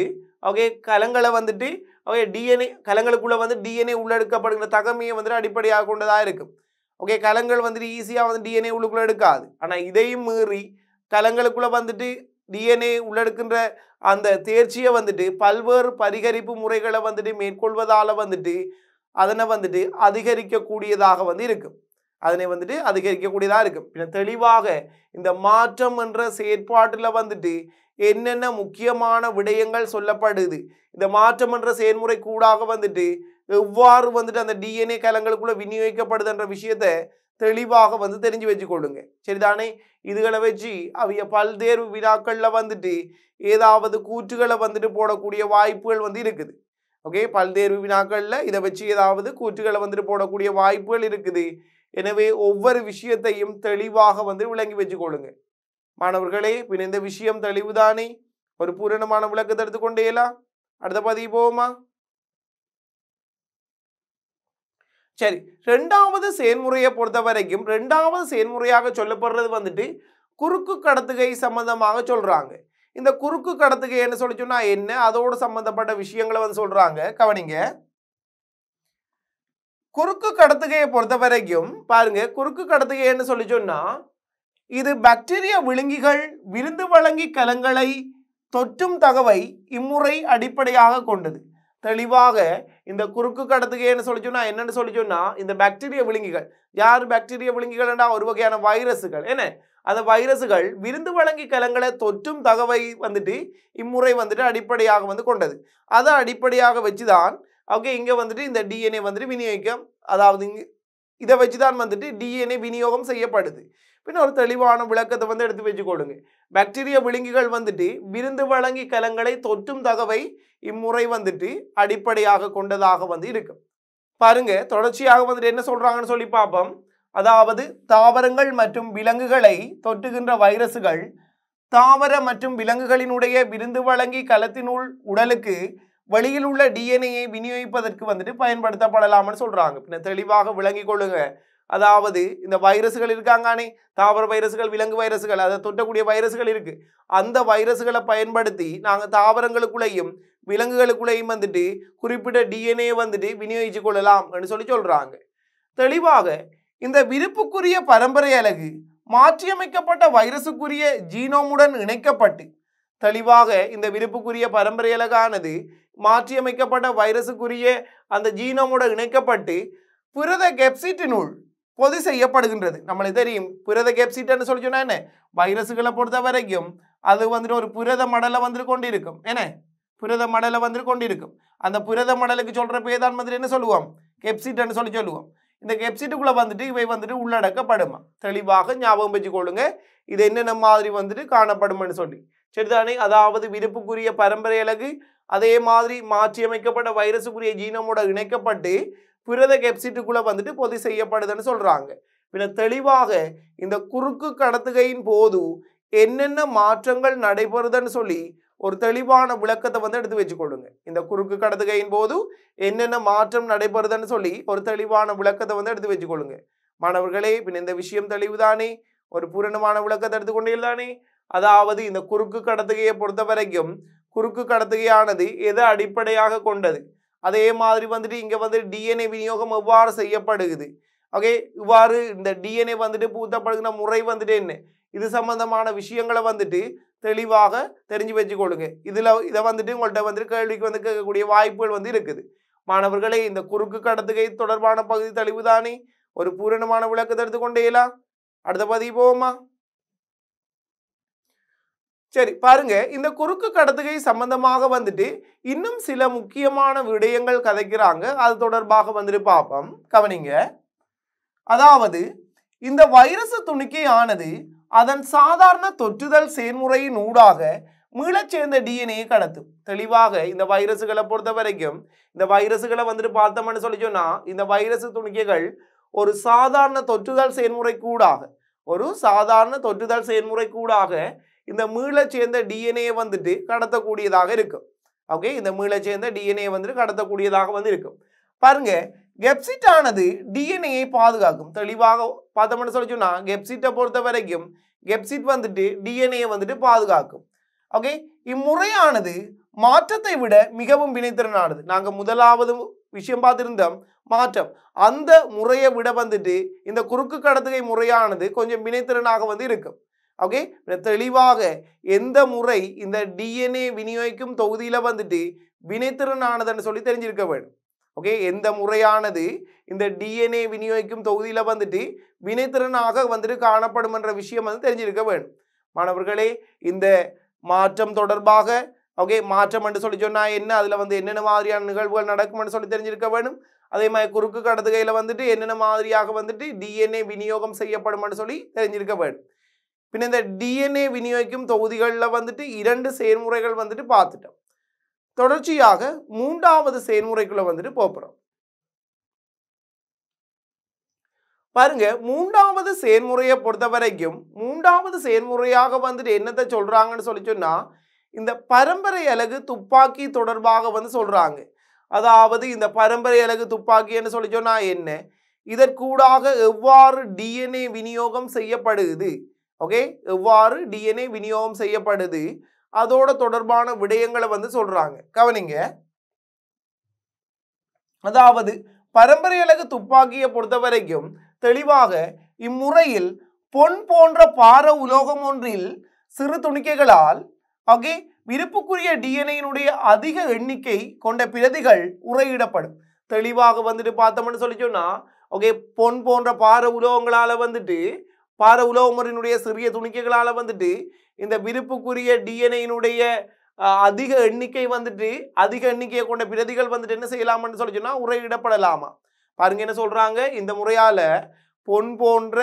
ஓகே கலங்களை வந்துட்டு ஓகே டிஎன்ஏ கலங்களுக்குள்ளே வந்து டிஎன்ஏ உள்ளெடுக்கப்படுகிற தகமையை வந்துட்டு அடிப்படையாக கொண்டதாக இருக்கும் ஓகே கலங்கள் வந்துட்டு ஈஸியாக வந்து டிஎன்ஏ உள்ளுக்குள்ளே எடுக்காது ஆனால் இதையும் மீறி தளங்களுக்குள்ளே வந்துட்டு டிஎன்ஏ உள்ளெடுக்கின்ற அந்த தேர்ச்சியை வந்துட்டு பல்வேறு பரிகரிப்பு முறைகளை வந்துட்டு மேற்கொள்வதால் வந்துட்டு அதனை வந்துட்டு அதிகரிக்கக்கூடியதாக வந்து இருக்கும் அதனை வந்துட்டு அதிகரிக்கக்கூடியதாக இருக்கும் பின்ன தெளிவாக இந்த மாற்றம் என்ற செயற்பாட்டில் வந்துட்டு என்னென்ன முக்கியமான விடயங்கள் சொல்லப்படுது இந்த மாற்றம் என்ற செயல்முறை கூடாக வந்துட்டு எவ்வாறு வந்துட்டு அந்த டிஎன்ஏ கலங்களுக்குள்ளே விநியோகிக்கப்படுதுன்ற விஷயத்தை தெளிவாக வந்து தெரிஞ்சு வச்சுக்கொள்ளுங்க சரிதானே இதுகளை வச்சு அவைய பல்வேறு விழாக்களில் வந்துட்டு ஏதாவது கூற்றுகளை வந்துட்டு போடக்கூடிய வாய்ப்புகள் வந்து இருக்குது ஓகே பல்தேர்வு வினாக்களில் இதை வச்சு ஏதாவது கூற்றுகளை வந்துட்டு போடக்கூடிய வாய்ப்புகள் இருக்குது எனவே ஒவ்வொரு விஷயத்தையும் தெளிவாக வந்து விளங்கி வச்சுக்கொள்ளுங்க மாணவர்களே பின் இந்த விஷயம் தெளிவுதானே ஒரு பூரணமான விளக்கத்தை எடுத்துக்கொண்டேலாம் அடுத்த பதிவு போவோமா சரி ரெண்டாவது செயல்முறையை பொறுத்த வரைக்கும் ரெண்டாவது செயல்முறையாக சொல்லப்படுறது வந்துட்டு குறுக்கு கடத்துகை சம்பந்தமாக சொல்கிறாங்க இந்த குறுக்கு கடத்துகை என்ன சொல்லி சொன்னால் என்ன அதோடு சம்மந்தப்பட்ட விஷயங்களை வந்து சொல்கிறாங்க கவனிங்க குறுக்கு கடத்துகையை பொறுத்த வரைக்கும் பாருங்க குறுக்கு கடத்துகை என்ன சொல்லி சொன்னால் இது பாக்டீரியா விழுங்கிகள் விருந்து வழங்கி கலங்களை தொற்றும் தகவை இம்முறை அடிப்படையாக கொண்டது தெளிவாக இந்த குறுக்கு கடத்துகைன்னு சொல்லி சொன்னால் என்னன்னு சொல்லி சொன்னால் இந்த பாக்டீரிய விழுங்கிகள் யார் பாக்டீரிய விழுங்கிகள்னா ஒரு வகையான வைரஸுகள் என்ன அந்த வைரஸுகள் விருந்து வழங்கி கலங்களை தொற்றும் தகவை வந்துட்டு இம்முறை வந்துட்டு அடிப்படையாக வந்து கொண்டது அதை அடிப்படையாக வச்சு தான் ஓகே இங்கே வந்துட்டு இந்த டிஎன்ஏ வந்துட்டு விநியோகிக்கும் அதாவது இங்கே இதை வச்சு தான் வந்துட்டு டிஎன்ஏ விநியோகம் செய்யப்படுது பின்ன ஒரு தெளிவான விளக்கத்தை வந்து எடுத்து வச்சு கொடுங்க பாக்டீரிய விழுங்கிகள் வந்துட்டு விருந்து வழங்கி கலங்களை தொற்றும் தகவை இம்முறை வந்துட்டு அடிப்படையாக கொண்டதாக வந்து இருக்கும் பாருங்க தொடர்ச்சியாக வந்துட்டு என்ன சொல்றாங்கன்னு சொல்லி பார்ப்போம் அதாவது தாவரங்கள் மற்றும் விலங்குகளை தொற்றுகின்ற வைரசுகள் தாவர மற்றும் விலங்குகளினுடைய விருந்து வழங்கி கலத்தினுள் உடலுக்கு வழியில் உள்ள டிஎன்ஏயை விநியோகிப்பதற்கு வந்துட்டு பயன்படுத்தப்படலாம்னு சொல்றாங்க பின்ன தெளிவாக விளங்கிக் கொள்ளுங்க அதாவது இந்த வைரஸுகள் இருக்காங்கானே தாவர வைரஸுகள் விலங்கு வைரஸுகள் அதை தொட்டக்கூடிய வைரஸுகள் இருக்குது அந்த வைரஸுகளை பயன்படுத்தி நாங்கள் தாவரங்களுக்குள்ளேயும் விலங்குகளுக்குள்ளேயும் வந்துட்டு குறிப்பிட்ட டிஎன்ஏ வந்துட்டு விநியோகிச்சு கொள்ளலாம் சொல்லி சொல்கிறாங்க தெளிவாக இந்த விருப்புக்குரிய பரம்பரை அலகு மாற்றியமைக்கப்பட்ட வைரஸுக்குரிய ஜீனோமுடன் இணைக்கப்பட்டு தெளிவாக இந்த விருப்புக்குரிய பரம்பரை அலகானது மாற்றியமைக்கப்பட்ட வைரஸுக்குரிய அந்த ஜீனோமுடன் இணைக்கப்பட்டு புரத கெப்சிட்டினுள் பொது செய்யப்படுகின்றது நம்மளுக்கு தெரியும் புரத கேப்சிட்டு சொல்லி சொன்னா என்ன வைரஸுகளை பொறுத்த வரைக்கும் அது வந்துட்டு ஒரு புரத மடலை வந்து கொண்டிருக்கும் என்ன புரத மடலை வந்து கொண்டிருக்கும் அந்த புரத மடலுக்கு சொல்கிற பேர் தான் வந்துட்டு என்ன சொல்லுவோம் கெப்சிட்டு சொல்லி சொல்லுவோம் இந்த கெப்சிட்டுக்குள்ளே வந்துட்டு இவை வந்துட்டு உள்ளடக்கப்படுமா தெளிவாக ஞாபகம் வச்சுக்கொள்ளுங்க இது என்னென்ன மாதிரி வந்துட்டு காணப்படும்னு சொல்லி சரிதானே அதாவது விருப்புக்குரிய பரம்பரை அழகு அதே மாதிரி மாற்றியமைக்கப்பட்ட வைரஸுக்குரிய ஜீனமோட இணைக்கப்பட்டு பிரத கெப்சிட்டுக்குள்ள வந்துட்டு பொது செய்யப்படுதுன்னு சொல்கிறாங்க பின்னர் தெளிவாக இந்த குறுக்கு கடத்துகையின் போது என்னென்ன மாற்றங்கள் நடைபெறுதுன்னு சொல்லி ஒரு தெளிவான விளக்கத்தை வந்து எடுத்து கொடுங்க இந்த குறுக்கு கடத்துகையின் போது என்னென்ன மாற்றம் நடைபெறுதுன்னு சொல்லி ஒரு தெளிவான விளக்கத்தை வந்து எடுத்து வச்சுக்கொள்ளுங்க மாணவர்களே பின் இந்த விஷயம் தெளிவுதானே ஒரு பூரணமான விளக்கத்தை எடுத்துக்கொண்டீர்கள்தானே அதாவது இந்த குறுக்கு கடத்துகையை பொறுத்த வரைக்கும் குறுக்கு கடத்துகையானது எதை அடிப்படையாக கொண்டது அதே மாதிரி வந்துட்டு இங்கே வந்துட்டு டிஎன்ஏ விநியோகம் எவ்வாறு செய்யப்படுகுது ஓகே இவ்வாறு இந்த டிஎன்ஏ வந்துட்டு பூத்தப்படுகிற முறை வந்துட்டு என்ன இது சம்பந்தமான விஷயங்களை வந்துட்டு தெளிவாக தெரிஞ்சு வச்சுக்கொள்ளுங்க இதில் இதை வந்துட்டு உங்கள்கிட்ட வந்துட்டு கேள்விக்கு வந்து கேட்கக்கூடிய வாய்ப்புகள் வந்து இருக்குது மாணவர்களே இந்த குறுக்கு கடத்துகை தொடர்பான பகுதி தெளிவுதானே ஒரு பூரணமான விளக்கத்தை எடுத்துக்கொண்டேலாம் அடுத்த பதிவு போவோமா சரி பாருங்க இந்த குறுக்கு கடத்துகை சம்பந்தமாக வந்துட்டு இன்னும் சில முக்கியமான விடயங்கள் கதைக்கிறாங்க அது தொடர்பாக வந்துட்டு பார்ப்போம் கவனிங்க அதாவது இந்த வைரஸ் துணிக்கை ஆனது அதன் சாதாரண தொற்றுதல் செயல்முறையின் ஊடாக மீளச் சேர்ந்த டிஎன்ஏ கடத்தும் தெளிவாக இந்த வைரஸுகளை பொறுத்த வரைக்கும் இந்த வைரஸுகளை வந்துட்டு பார்த்தோம்னு சொல்லி சொன்னால் இந்த வைரஸ் துணிக்கைகள் ஒரு சாதாரண தொற்றுதல் செயல்முறை கூடாக ஒரு சாதாரண தொற்றுதல் செயல்முறை கூடாக இந்த மீளை சேர்ந்த டிஎன்ஏ வந்துட்டு கடத்தக்கூடியதாக இருக்கும் ஓகே இந்த மீளை சேர்ந்த டிஎன்ஏ வந்துட்டு கடத்தக்கூடியதாக வந்து இருக்கும் பாருங்க கெப்சிட் ஆனது டிஎன்ஏயை பாதுகாக்கும் தெளிவாக பார்த்தோம்னு சொல்லி சொன்னால் கெப்சிட்டை பொறுத்த வரைக்கும் கெப்சிட் வந்துட்டு டிஎன்ஏ வந்துட்டு பாதுகாக்கும் ஓகே இம்முறையானது மாற்றத்தை விட மிகவும் வினைத்திறனானது நாங்கள் முதலாவது விஷயம் பார்த்துருந்தோம் மாற்றம் அந்த முறையை விட வந்துட்டு இந்த குறுக்கு கடத்துகை முறையானது கொஞ்சம் வினைத்திறனாக வந்து இருக்கும் ஓகே தெளிவாக எந்த முறை இந்த டிஎன்ஏ விநியோகிக்கும் தொகுதியில் வந்துட்டு வினைத்திறன் ஆனதுன்னு சொல்லி தெரிஞ்சிருக்க வேண்டும் ஓகே எந்த முறையானது இந்த டிஎன்ஏ விநியோகிக்கும் தொகுதியில் வந்துட்டு வினைத்திறனாக வந்துட்டு காணப்படும் என்ற விஷயம் வந்து தெரிஞ்சிருக்க வேண்டும் மாணவர்களே இந்த மாற்றம் தொடர்பாக ஓகே மாற்றம் என்று சொல்லி சொன்னால் என்ன அதில் வந்து என்னென்ன மாதிரியான நிகழ்வுகள் நடக்கும்னு சொல்லி தெரிஞ்சிருக்க வேண்டும் அதே மாதிரி குறுக்கு கடத்துகையில் வந்துட்டு என்னென்ன மாதிரியாக வந்துட்டு டிஎன்ஏ விநியோகம் செய்யப்படும் சொல்லி தெரிஞ்சிருக்க வேண்டும் പിന്നെ இந்த டிஎன்ஏ விநியோகிக்கும் தொகுதிகளில் வந்துட்டு இரண்டு செயல்முறைகள் வந்துட்டு பார்த்துட்டோம் தொடர்ச்சியாக மூன்றாவது செயல்முறைக்குள்ளே வந்துட்டு போகிறோம் பாருங்க மூன்றாவது செயல்முறையை பொறுத்த வரைக்கும் மூன்றாவது செயல்முறையாக வந்துட்டு என்னத்தை சொல்கிறாங்கன்னு சொல்லி சொன்னால் இந்த பரம்பரை அழகு துப்பாக்கி தொடர்பாக வந்து சொல்கிறாங்க அதாவது இந்த பரம்பரை அழகு துப்பாக்கி சொல்லி சொன்னால் என்ன இதற்கூடாக எவ்வாறு டிஎன்ஏ விநியோகம் செய்யப்படுது ஓகே எவ்வாறு டிஎன்ஏ விநியோகம் செய்யப்படுது அதோட தொடர்பான விடயங்களை வந்து சொல்றாங்க கவனிங்க அதாவது பரம்பரை அழகு துப்பாக்கியை பொறுத்த வரைக்கும் தெளிவாக இம்முறையில் பொன் போன்ற பார உலோகம் ஒன்றில் சிறு துணிக்கைகளால் ஓகே விருப்புக்குரிய டிஎன்ஏனுடைய அதிக எண்ணிக்கை கொண்ட பிரதிகள் உரையிடப்படும் தெளிவாக வந்துட்டு பார்த்தோம்னு சொல்லி ஓகே பொன் போன்ற பார உலோகங்களால் வந்துட்டு பாத உலகமுறையினுடைய சிறிய துணிக்கைகளால் வந்துட்டு இந்த விருப்புக்குரிய டிஎன்ஏனுடைய அதிக எண்ணிக்கை வந்துட்டு அதிக எண்ணிக்கையை கொண்ட பிரதிகள் வந்துட்டு என்ன செய்யலாம்னு சொல்லி சொன்னால் உரையிடப்படலாமா பாருங்க என்ன சொல்கிறாங்க இந்த முறையால் பொன் போன்ற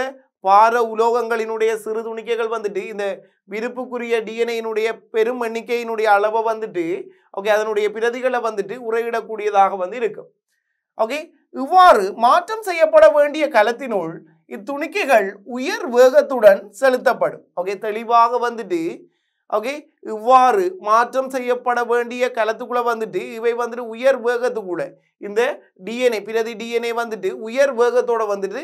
பார உலோகங்களினுடைய சிறு துணிக்கைகள் வந்துட்டு இந்த விருப்புக்குரிய டிஎன்ஏனுடைய பெரும் எண்ணிக்கையினுடைய அளவை வந்துட்டு ஓகே அதனுடைய பிரதிகளை வந்துட்டு உரையிடக்கூடியதாக வந்து இருக்கும் ஓகே இவ்வாறு மாற்றம் செய்யப்பட வேண்டிய களத்தினுள் இத்துணிக்கைகள் உயர் வேகத்துடன் செலுத்தப்படும் ஓகே தெளிவாக வந்துட்டு ஓகே இவ்வாறு மாற்றம் செய்யப்பட வேண்டிய களத்துக்குள்ள வந்துட்டு இவை வந்துட்டு உயர் வேகத்துக்குள்ளே இந்த டிஎன்ஏ பிரதி டிஎன்ஏ வந்துட்டு உயர் வேகத்தோட வந்துட்டு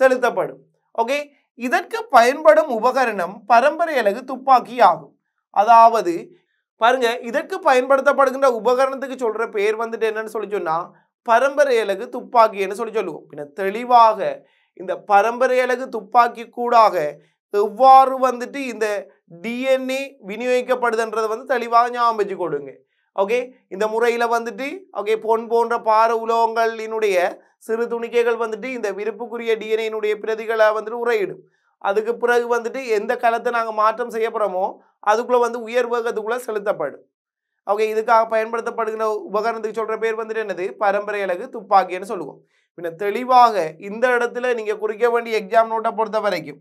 செலுத்தப்படும் ஓகே இதற்கு பயன்படும் உபகரணம் பரம்பரை அலகு துப்பாக்கி ஆகும் அதாவது பாருங்க இதற்கு பயன்படுத்தப்படுகின்ற உபகரணத்துக்கு சொல்ற பேர் வந்துட்டு என்னன்னு சொல்லி சொன்னா பரம்பரை அலகு துப்பாக்கி என்று சொல்லி சொல்லுவோம் பின்ன தெளிவாக இந்த பரம்பரை அழகு துப்பாக்கி கூடாக எவ்வாறு வந்துட்டு இந்த டிஎன்ஏ விநியோகிக்கப்படுதுன்றதை வந்து தெளிவாக ஞாபகம் வச்சு கொடுங்க ஓகே இந்த முறையில் வந்துட்டு ஓகே பொன் போன்ற பார உலோகங்களினுடைய சிறு துணிக்கைகள் வந்துட்டு இந்த விருப்புக்குரிய டிஎன்ஏனுடைய பிரதிகளை வந்துட்டு உரையிடும் அதுக்கு பிறகு வந்துட்டு எந்த களத்தை நாங்கள் மாற்றம் செய்ய போகிறோமோ அதுக்குள்ளே வந்து உயர் வேகத்துக்குள்ளே செலுத்தப்படும் ஓகே இதுக்காக பயன்படுத்தப்படுகிற உபகரணத்துக்கு சொல்கிற பேர் வந்துட்டு என்னது பரம்பரை அழகு துப்பாக்கின்னு சொல்லுவோம் பின்ன தெளிவாக இந்த இடத்துல நீங்கள் குறிக்க வேண்டிய எக்ஸாம் நோட்டை பொறுத்த வரைக்கும்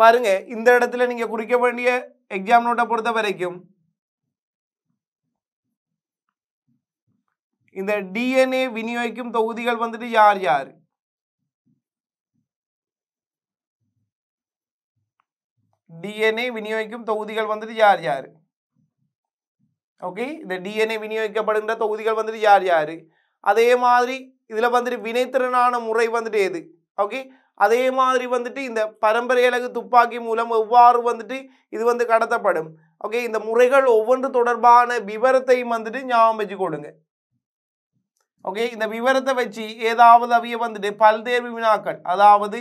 பாருங்க இந்த இடத்துல நீங்க குறிக்க வேண்டிய எக்ஸாம் நோட்டை பொறுத்த வரைக்கும் இந்த டிஎன்ஏ விநியோகிக்கும் தொகுதிகள் வந்துட்டு யார் யார் டிஎன்ஏ விநியோகிக்கும் தொகுதிகள் வந்துட்டு யார் யார் ஓகே இந்த டிஎன்ஏ விநியோகிக்கப்படுகின்ற தொகுதிகள் வந்துட்டு யார் யாரு அதே மாதிரி இதில் வந்துட்டு வினைத்திறனான முறை வந்துட்டு எது ஓகே அதே மாதிரி வந்துட்டு இந்த பரம்பரை அழகு துப்பாக்கி மூலம் எவ்வாறு வந்துட்டு இது வந்து கடத்தப்படும் ஓகே இந்த முறைகள் ஒவ்வொன்று தொடர்பான விவரத்தையும் வந்துட்டு ஞாபகம் வச்சு கொடுங்க ஓகே இந்த விவரத்தை வச்சு ஏதாவது அவைய வந்துட்டு பல்தேர்வு வினாக்கள் அதாவது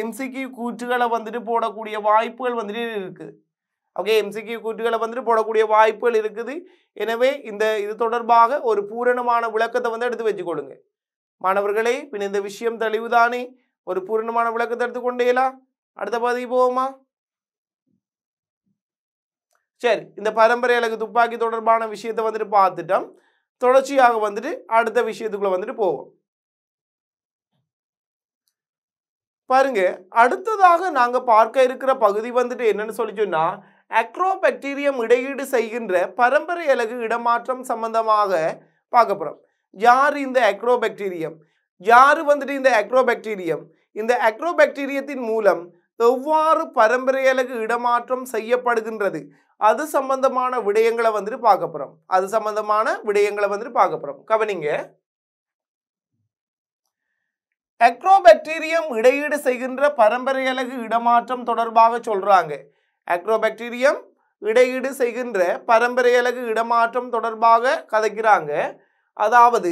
எம்சிக்கு கூற்றுகளை வந்துட்டு போடக்கூடிய வாய்ப்புகள் வந்துட்டு இருக்குது ஓகே எம்சிக்யூ கூட்டிகளை வந்துட்டு போடக்கூடிய வாய்ப்புகள் இருக்குது எனவே இந்த இது தொடர்பாக ஒரு பூரணமான விளக்கத்தை வந்து எடுத்து வச்சு கொடுங்க மாணவர்களே பின் இந்த விஷயம் தெளிவுதானே ஒரு பூரணமான விளக்கத்தை எடுத்துக்கொண்டேலா அடுத்த பதவி போவோமா சரி இந்த பரம்பரை அழகு துப்பாக்கி தொடர்பான விஷயத்தை வந்துட்டு பார்த்துட்டோம் தொடர்ச்சியாக வந்துட்டு அடுத்த விஷயத்துக்குள்ள வந்துட்டு போவோம் பாருங்க அடுத்ததாக நாங்கள் பார்க்க இருக்கிற பகுதி வந்துட்டு என்னன்னு சொல்லி சொன்னால் அக்ரோபக்டீரியம் இடையீடு செய்கின்ற பரம்பரை அழகு இடமாற்றம் சம்பந்தமாக பார்க்க போகிறோம் யார் இந்த அக்ரோபக்டீரியம் யார் வந்துட்டு இந்த அக்ரோபக்டீரியம் இந்த அக்ரோபக்டீரியத்தின் மூலம் எவ்வாறு பரம்பரை அழகு இடமாற்றம் செய்யப்படுகின்றது அது சம்பந்தமான விடயங்களை வந்துட்டு பார்க்க போகிறோம் அது சம்பந்தமான விடயங்களை வந்துட்டு பார்க்க போகிறோம் கவனிங்க அக்ரோபக்டீரியம் இடையீடு செய்கின்ற பரம்பரை அழகு இடமாற்றம் தொடர்பாக சொல்கிறாங்க அக்ரோபாக்டீரியம் இடையீடு செய்கின்ற பரம்பரை அலகு இடமாற்றம் தொடர்பாக கதைக்கிறாங்க அதாவது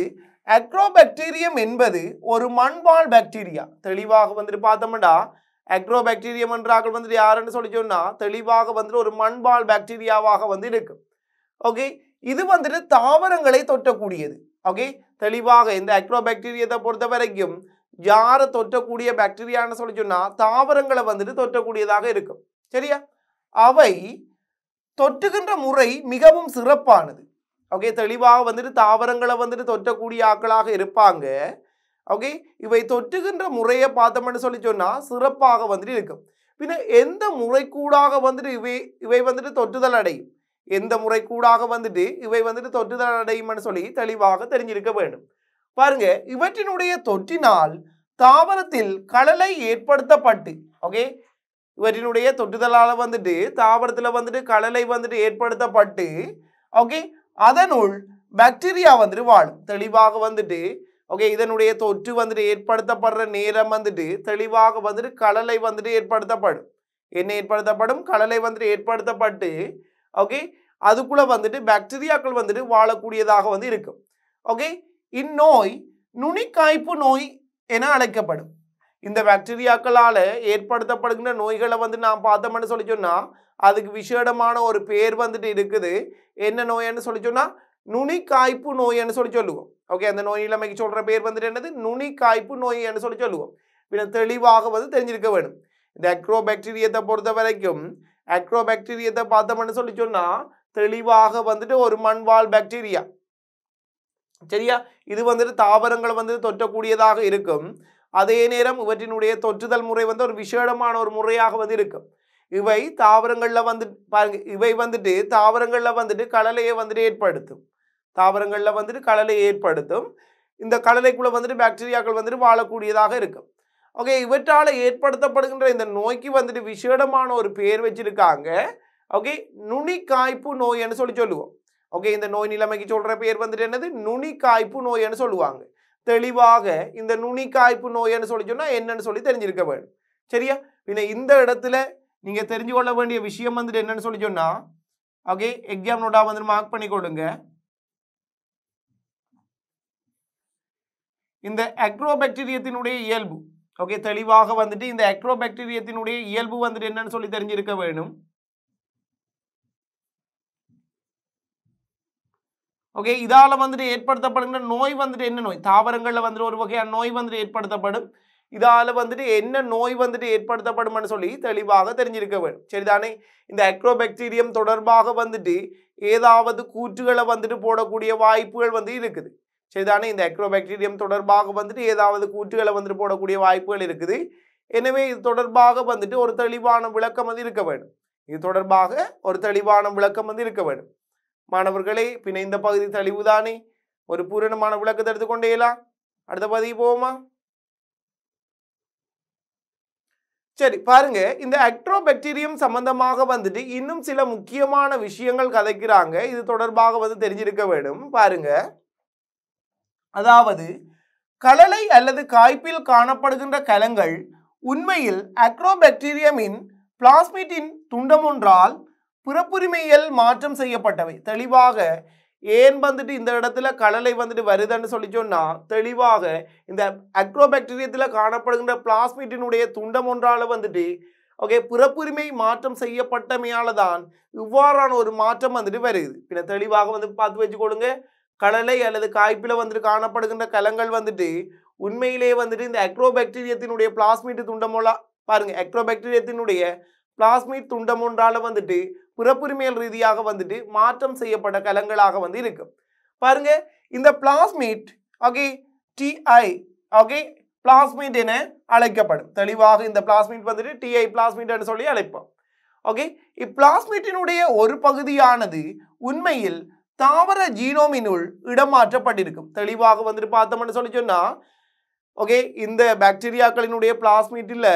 அக்ரோபாக்டீரியம் என்பது ஒரு மண்வாழ் பாக்டீரியா தெளிவாக வந்துட்டு பார்த்தோம்னா அக்ரோபாக்டீரியம் என்றாக்கள் வந்துட்டு யாருன்னு சொல்லி சொன்னால் தெளிவாக வந்துட்டு ஒரு மண்பால் பாக்டீரியாவாக வந்து இருக்கும் ஓகே இது வந்துட்டு தாவரங்களை தொட்டக்கூடியது ஓகே தெளிவாக இந்த அக்ரோபாக்டீரியத்தை பொறுத்த வரைக்கும் யாரை தொட்டக்கூடிய பாக்டீரியான்னு சொல்லி சொன்னால் தாவரங்களை வந்துட்டு தொட்டக்கூடியதாக இருக்கும் சரியா அவை தொற்றுகின்ற முறை மிகவும் சிறப்பானது ஓகே தெளிவாக வந்துட்டு தாவரங்களை வந்துட்டு தொற்றக்கூடிய ஆக்களாக இருப்பாங்க ஓகே இவை தொற்றுகின்ற முறையை பார்த்தோம்னு சொல்லி சொன்னால் சிறப்பாக வந்துட்டு இருக்கும் பின்ன எந்த முறைக்கூடாக வந்துட்டு இவை இவை வந்துட்டு தொற்றுதல் அடையும் எந்த முறை கூடாக வந்துட்டு இவை வந்துட்டு தொற்றுதல் அடையும்னு சொல்லி தெளிவாக தெரிஞ்சிருக்க வேண்டும் பாருங்க இவற்றினுடைய தொற்றினால் தாவரத்தில் கடலை ஏற்படுத்தப்பட்டு ஓகே இவற்றினுடைய தொட்டுதலால் வந்துட்டு தாவரத்தில் வந்துட்டு கடலை வந்துட்டு ஏற்படுத்தப்பட்டு ஓகே அதனுள் பாக்டீரியா வந்துட்டு வாழும் தெளிவாக வந்துட்டு ஓகே இதனுடைய தொற்று வந்துட்டு ஏற்படுத்தப்படுற நேரம் வந்துட்டு தெளிவாக வந்துட்டு கடலை வந்துட்டு ஏற்படுத்தப்படும் என்ன ஏற்படுத்தப்படும் கடலை வந்துட்டு ஏற்படுத்தப்பட்டு ஓகே அதுக்குள்ளே வந்துட்டு பாக்டீரியாக்கள் வந்துட்டு வாழக்கூடியதாக வந்து இருக்கும் ஓகே இந்நோய் நுனிக்காய்ப்பு நோய் என அழைக்கப்படும் இந்த பாக்டீரியாக்களால் ஏற்படுத்தப்படுகின்ற நோய்களை வந்து நான் பார்த்தோம்னு சொல்லி சொன்னால் அதுக்கு விசேடமான ஒரு பேர் வந்துட்டு இருக்குது என்ன நோயன்னு சொல்லி சொன்னால் நுனி காய்ப்பு நோயன்னு சொல்லி சொல்லுவோம் ஓகே அந்த நோய் இல்லாமல் சொல்கிற பேர் வந்துட்டு என்னது நுனி காய்ப்பு நோயன்னு சொல்லி சொல்லுவோம் பின்ன தெளிவாக வந்து தெரிஞ்சிருக்க வேணும் இந்த அக்ரோபாக்டீரியத்தை பொறுத்த வரைக்கும் அக்ரோபாக்டீரியத்தை பார்த்தோம்னு சொல்லி சொன்னால் தெளிவாக வந்துட்டு ஒரு மண்வாழ் பாக்டீரியா சரியா இது வந்துட்டு தாவரங்கள் வந்து தொற்றக்கூடியதாக இருக்கும் அதே நேரம் இவற்றினுடைய தொற்றுதல் முறை வந்து ஒரு விசேடமான ஒரு முறையாக வந்து இருக்கும் இவை தாவரங்களில் வந்து பாருங்க இவை வந்துட்டு தாவரங்களில் வந்துட்டு கடலையை வந்துட்டு ஏற்படுத்தும் தாவரங்களில் வந்துட்டு கடலை ஏற்படுத்தும் இந்த கடலைக்குள்ளே வந்துட்டு பாக்டீரியாக்கள் வந்துட்டு வாழக்கூடியதாக இருக்கும் ஓகே இவற்றால் ஏற்படுத்தப்படுகின்ற இந்த நோய்க்கு வந்துட்டு விசேடமான ஒரு பேர் வச்சுருக்காங்க ஓகே நுனி காய்ப்பு நோய்னு சொல்லி சொல்லுவோம் ஓகே இந்த நோய் நிலைமைக்கு சொல்கிற பேர் வந்துட்டு என்னது நுனி காய்ப்பு நோய்ன்னு சொல்லுவாங்க தெளிவாக இந்த நுனி காய்ப்பு நோயன்னு சொல்லி சொன்னால் என்னன்னு சொல்லி தெரிஞ்சிருக்க வேண்டும் சரியா பின்ன இந்த இடத்துல நீங்கள் தெரிஞ்சு கொள்ள வேண்டிய விஷயம் வந்துட்டு என்னன்னு சொல்லி சொன்னால் ஓகே எக்ஸாம் நோட்டாக வந்துட்டு மார்க் பண்ணி கொடுங்க இந்த அக்ரோபாக்டீரியத்தினுடைய இயல்பு ஓகே தெளிவாக வந்துட்டு இந்த அக்ரோபாக்டீரியத்தினுடைய இயல்பு வந்துட்டு என்னன்னு சொல்லி தெரிஞ்சிருக்க வேணும் ஓகே இதால் வந்துட்டு ஏற்படுத்தப்படுகிற நோய் வந்துட்டு என்ன நோய் தாவரங்களில் வந்துட்டு ஒரு வகையான நோய் வந்துட்டு ஏற்படுத்தப்படும் இதால் வந்துட்டு என்ன நோய் வந்துட்டு ஏற்படுத்தப்படும்னு சொல்லி தெளிவாக தெரிஞ்சிருக்க வேண்டும் சரிதானே இந்த அக்ரோபாக்டீரியம் தொடர்பாக வந்துட்டு ஏதாவது கூற்றுகளை வந்துட்டு போடக்கூடிய வாய்ப்புகள் வந்து இருக்குது சரிதானே இந்த அக்ரோபாக்டீரியம் தொடர்பாக வந்துட்டு ஏதாவது கூற்றுகளை வந்துட்டு போடக்கூடிய வாய்ப்புகள் இருக்குது எனவே இது தொடர்பாக வந்துட்டு ஒரு தெளிவான விளக்கம் வந்து இருக்க வேண்டும் இது தொடர்பாக ஒரு தெளிவான விளக்கம் வந்து இருக்க வேண்டும் மாணவர்களே பின் இந்த பகுதி தெளிவுதானே ஒரு பூரணமான தடுத்து கொண்டேலாம் அடுத்த பகுதி போவோமா சரி பாருங்க இந்த அக்ட்ரோபாக்டீரியம் சம்பந்தமாக வந்துட்டு இன்னும் சில முக்கியமான விஷயங்கள் கதைக்கிறாங்க இது தொடர்பாக வந்து தெரிஞ்சிருக்க வேண்டும் பாருங்க அதாவது கலலை அல்லது காய்ப்பில் காணப்படுகின்ற கலங்கள் உண்மையில் அக்ரோபாக்டீரியமின் பிளாஸ்மிட்டின் துண்டமொன்றால் பிறப்புரிமையல் மாற்றம் செய்யப்பட்டவை தெளிவாக ஏன் வந்துட்டு இந்த இடத்துல கடலை வந்துட்டு வருதுன்னு சொல்லி சொன்னால் தெளிவாக இந்த அக்ரோபாக்டீரியத்தில் காணப்படுகின்ற பிளாஸ்மிட்டினுடைய துண்டம் ஒன்றால் வந்துட்டு ஓகே பிறப்புரிமை மாற்றம் செய்யப்பட்டமையால தான் இவ்வாறான ஒரு மாற்றம் வந்துட்டு வருது பின்ன தெளிவாக வந்து பார்த்து கொடுங்க கடலை அல்லது காய்ப்பில் வந்துட்டு காணப்படுகின்ற கலங்கள் வந்துட்டு உண்மையிலேயே வந்துட்டு இந்த அக்ரோபாக்டீரியத்தினுடைய பிளாஸ்மீட்டு துண்டமோலா பாருங்க அக்ரோபாக்டீரியத்தினுடைய பிளாஸ்மிட் துண்டம் ஒன்றால் வந்துட்டு பிறப்புரிமையல் ரீதியாக வந்துட்டு மாற்றம் செய்யப்பட்ட கலங்களாக வந்து இருக்கு பாருங்க இந்த plasmid okay Ti okay plasmid என அழைக்கப்படும் தெளிவாக இந்த பிளாஸ்மேட் வந்துட்டு டிஐ பிளாஸ்மேட் சொல்லி அழைப்போம் ஓகே இப்பிளாஸ்மேட்டினுடைய ஒரு பகுதியானது உண்மையில் தாவர ஜீனோமினுள் இடமாற்றப்பட்டிருக்கும் தெளிவாக வந்துட்டு பார்த்தோம்னு சொல்லி சொன்னால் ஓகே இந்த பாக்டீரியாக்களினுடைய பிளாஸ்மீட்டில்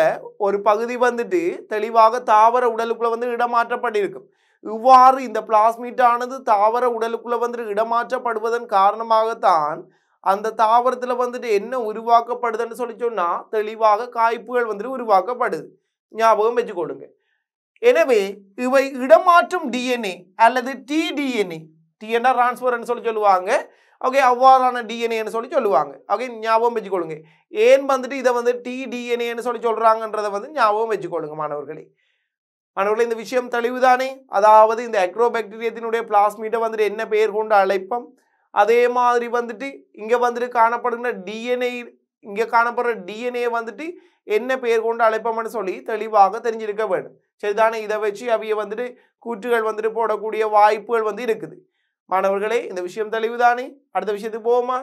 ஒரு பகுதி வந்துட்டு தெளிவாக தாவர உடலுக்குள்ளே வந்து இடமாற்றப்பட்டிருக்கும் இவ்வாறு இந்த பிளாஸ்மீட்டானது தாவர உடலுக்குள்ளே வந்து இடமாற்றப்படுவதன் காரணமாகத்தான் அந்த தாவரத்தில் வந்துட்டு என்ன உருவாக்கப்படுதுன்னு சொல்லி சொன்னால் தெளிவாக காய்ப்புகள் வந்துட்டு உருவாக்கப்படுது ஞாபகம் வச்சுக்கொள்ளுங்க எனவே இவை இடமாற்றும் டிஎன்ஏ அல்லது டிடிஎன்ஏ டிஎன்ஆர் டிரான்ஸ்ஃபர்னு சொல்லி சொல்லுவாங்க ஓகே அவ்வாறான டிஎன்ஏன்னு சொல்லி சொல்லுவாங்க ஓகே ஞாபகம் வச்சுக்கொள்ளுங்க ஏன் வந்துட்டு இதை வந்து டி டிஎன்ஏன்னு சொல்லி சொல்கிறாங்கன்றதை வந்து ஞாபகம் வச்சுக்கொள்ளுங்க மாணவர்களே மாணவர்களே இந்த விஷயம் தெளிவுதானே அதாவது இந்த அக்ரோபாக்டீரியத்தினுடைய பிளாஸ்மீட்டை வந்துட்டு என்ன பெயர் கொண்டு அழைப்போம் அதே மாதிரி வந்துட்டு இங்கே வந்துட்டு காணப்படுகிற டிஎன்ஏ இங்கே காணப்படுற டிஎன்ஏ வந்துட்டு என்ன பெயர் கொண்டு அழைப்போம்னு சொல்லி தெளிவாக தெரிஞ்சிருக்க வேண்டும் சரிதானே இதை வச்சு அவைய வந்துட்டு கூற்றுகள் வந்துட்டு போடக்கூடிய வாய்ப்புகள் வந்து இருக்குது மாணவர்களே இந்த விஷயம் தெளிவுதானே அடுத்த விஷயத்துக்கு போவோமா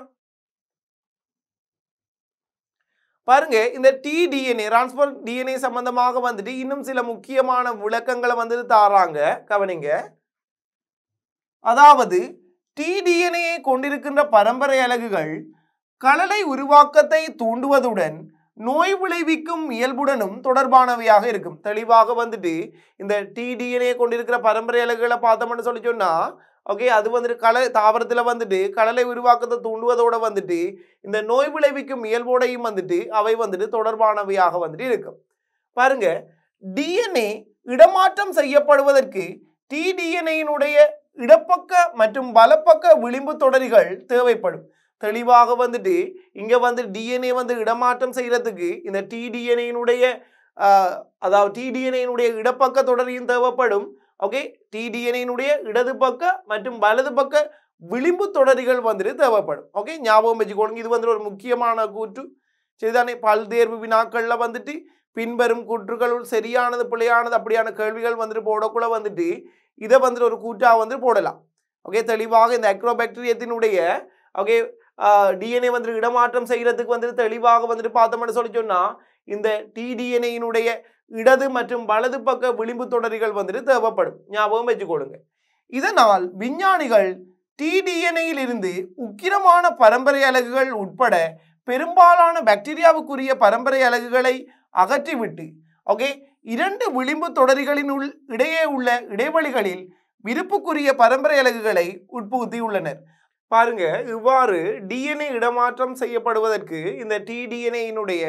பாருங்க இந்த டிடிஎன்ஏ டிரான்ஸ்பர் டிஎன்ஏ சம்பந்தமாக வந்துட்டு இன்னும் சில முக்கியமான விளக்கங்களை வந்துட்டு தாராங்க கவனிங்க அதாவது டிடிஎன்ஏ கொண்டிருக்கின்ற பரம்பரை அலகுகள் கலலை உருவாக்கத்தை தூண்டுவதுடன் நோய் விளைவிக்கும் இயல்புடனும் தொடர்பானவையாக இருக்கும் தெளிவாக வந்துட்டு இந்த டிடிஎன்ஏ கொண்டிருக்கிற பரம்பரை அலகுகளை பார்த்தோம்னு சொல்லி சொன்னால் ஓகே அது வந்துட்டு கலை தாவரத்தில் வந்துட்டு கடலை உருவாக்கத்தை தூண்டுவதோடு வந்துட்டு இந்த நோய் விளைவிக்கும் இயல்போடையும் வந்துட்டு அவை வந்துட்டு தொடர்பானவையாக வந்துட்டு இருக்கும் பாருங்க டிஎன்ஏ இடமாற்றம் செய்யப்படுவதற்கு டிடிஎன்ஏயினுடைய இடப்பக்க மற்றும் வலப்பக்க விளிம்பு தொடரிகள் தேவைப்படும் தெளிவாக வந்துட்டு இங்கே வந்து டிஎன்ஏ வந்து இடமாற்றம் செய்கிறதுக்கு இந்த டிடிஎன்ஏனுடைய அதாவது டிடிஎன்ஏனுடைய இடப்பக்க தொடரியும் தேவைப்படும் ஓகே டிடிஎனினுடைய இடது பக்க மற்றும் வலது பக்க விளிம்பு தொடரிகள் வந்துட்டு தேவைப்படும் ஓகே ஞாபகம் வச்சுக்கோங்க இது வந்துட்டு ஒரு முக்கியமான கூற்று சரிதானே பல்தேர்வு வினாக்களில் வந்துட்டு பின்வரும் கூற்றுகளுள் சரியானது பிள்ளையானது அப்படியான கேள்விகள் வந்துட்டு போடக்குள்ள வந்துட்டு இதை வந்துட்டு ஒரு கூற்றாக வந்துட்டு போடலாம் ஓகே தெளிவாக இந்த அக்ரோபாக்டீரியத்தினுடைய ஓகே டிஎன்ஏ வந்துட்டு இடமாற்றம் செய்கிறதுக்கு வந்துட்டு தெளிவாக வந்துட்டு பார்த்தோம்னு சொல்லி சொன்னால் இந்த டிடிஎன்ஏயினுடைய இடது மற்றும் வலது பக்க விளிம்பு தொடரிகள் வந்துட்டு தேவைப்படும் ஞாபகம் வச்சுக்கொள்ளுங்க இதனால் விஞ்ஞானிகள் டிடிஎன்ஏயில் இருந்து உக்கிரமான பரம்பரை அலகுகள் உட்பட பெரும்பாலான பாக்டீரியாவுக்குரிய பரம்பரை அலகுகளை அகற்றிவிட்டு ஓகே இரண்டு விளிம்பு தொடரிகளின் உள் இடையே உள்ள இடைவெளிகளில் விருப்புக்குரிய பரம்பரை அலகுகளை உட்புகுத்தியுள்ளனர் பாருங்க இவ்வாறு டிஎன்ஏ இடமாற்றம் செய்யப்படுவதற்கு இந்த டிடிஎன்ஏயினுடைய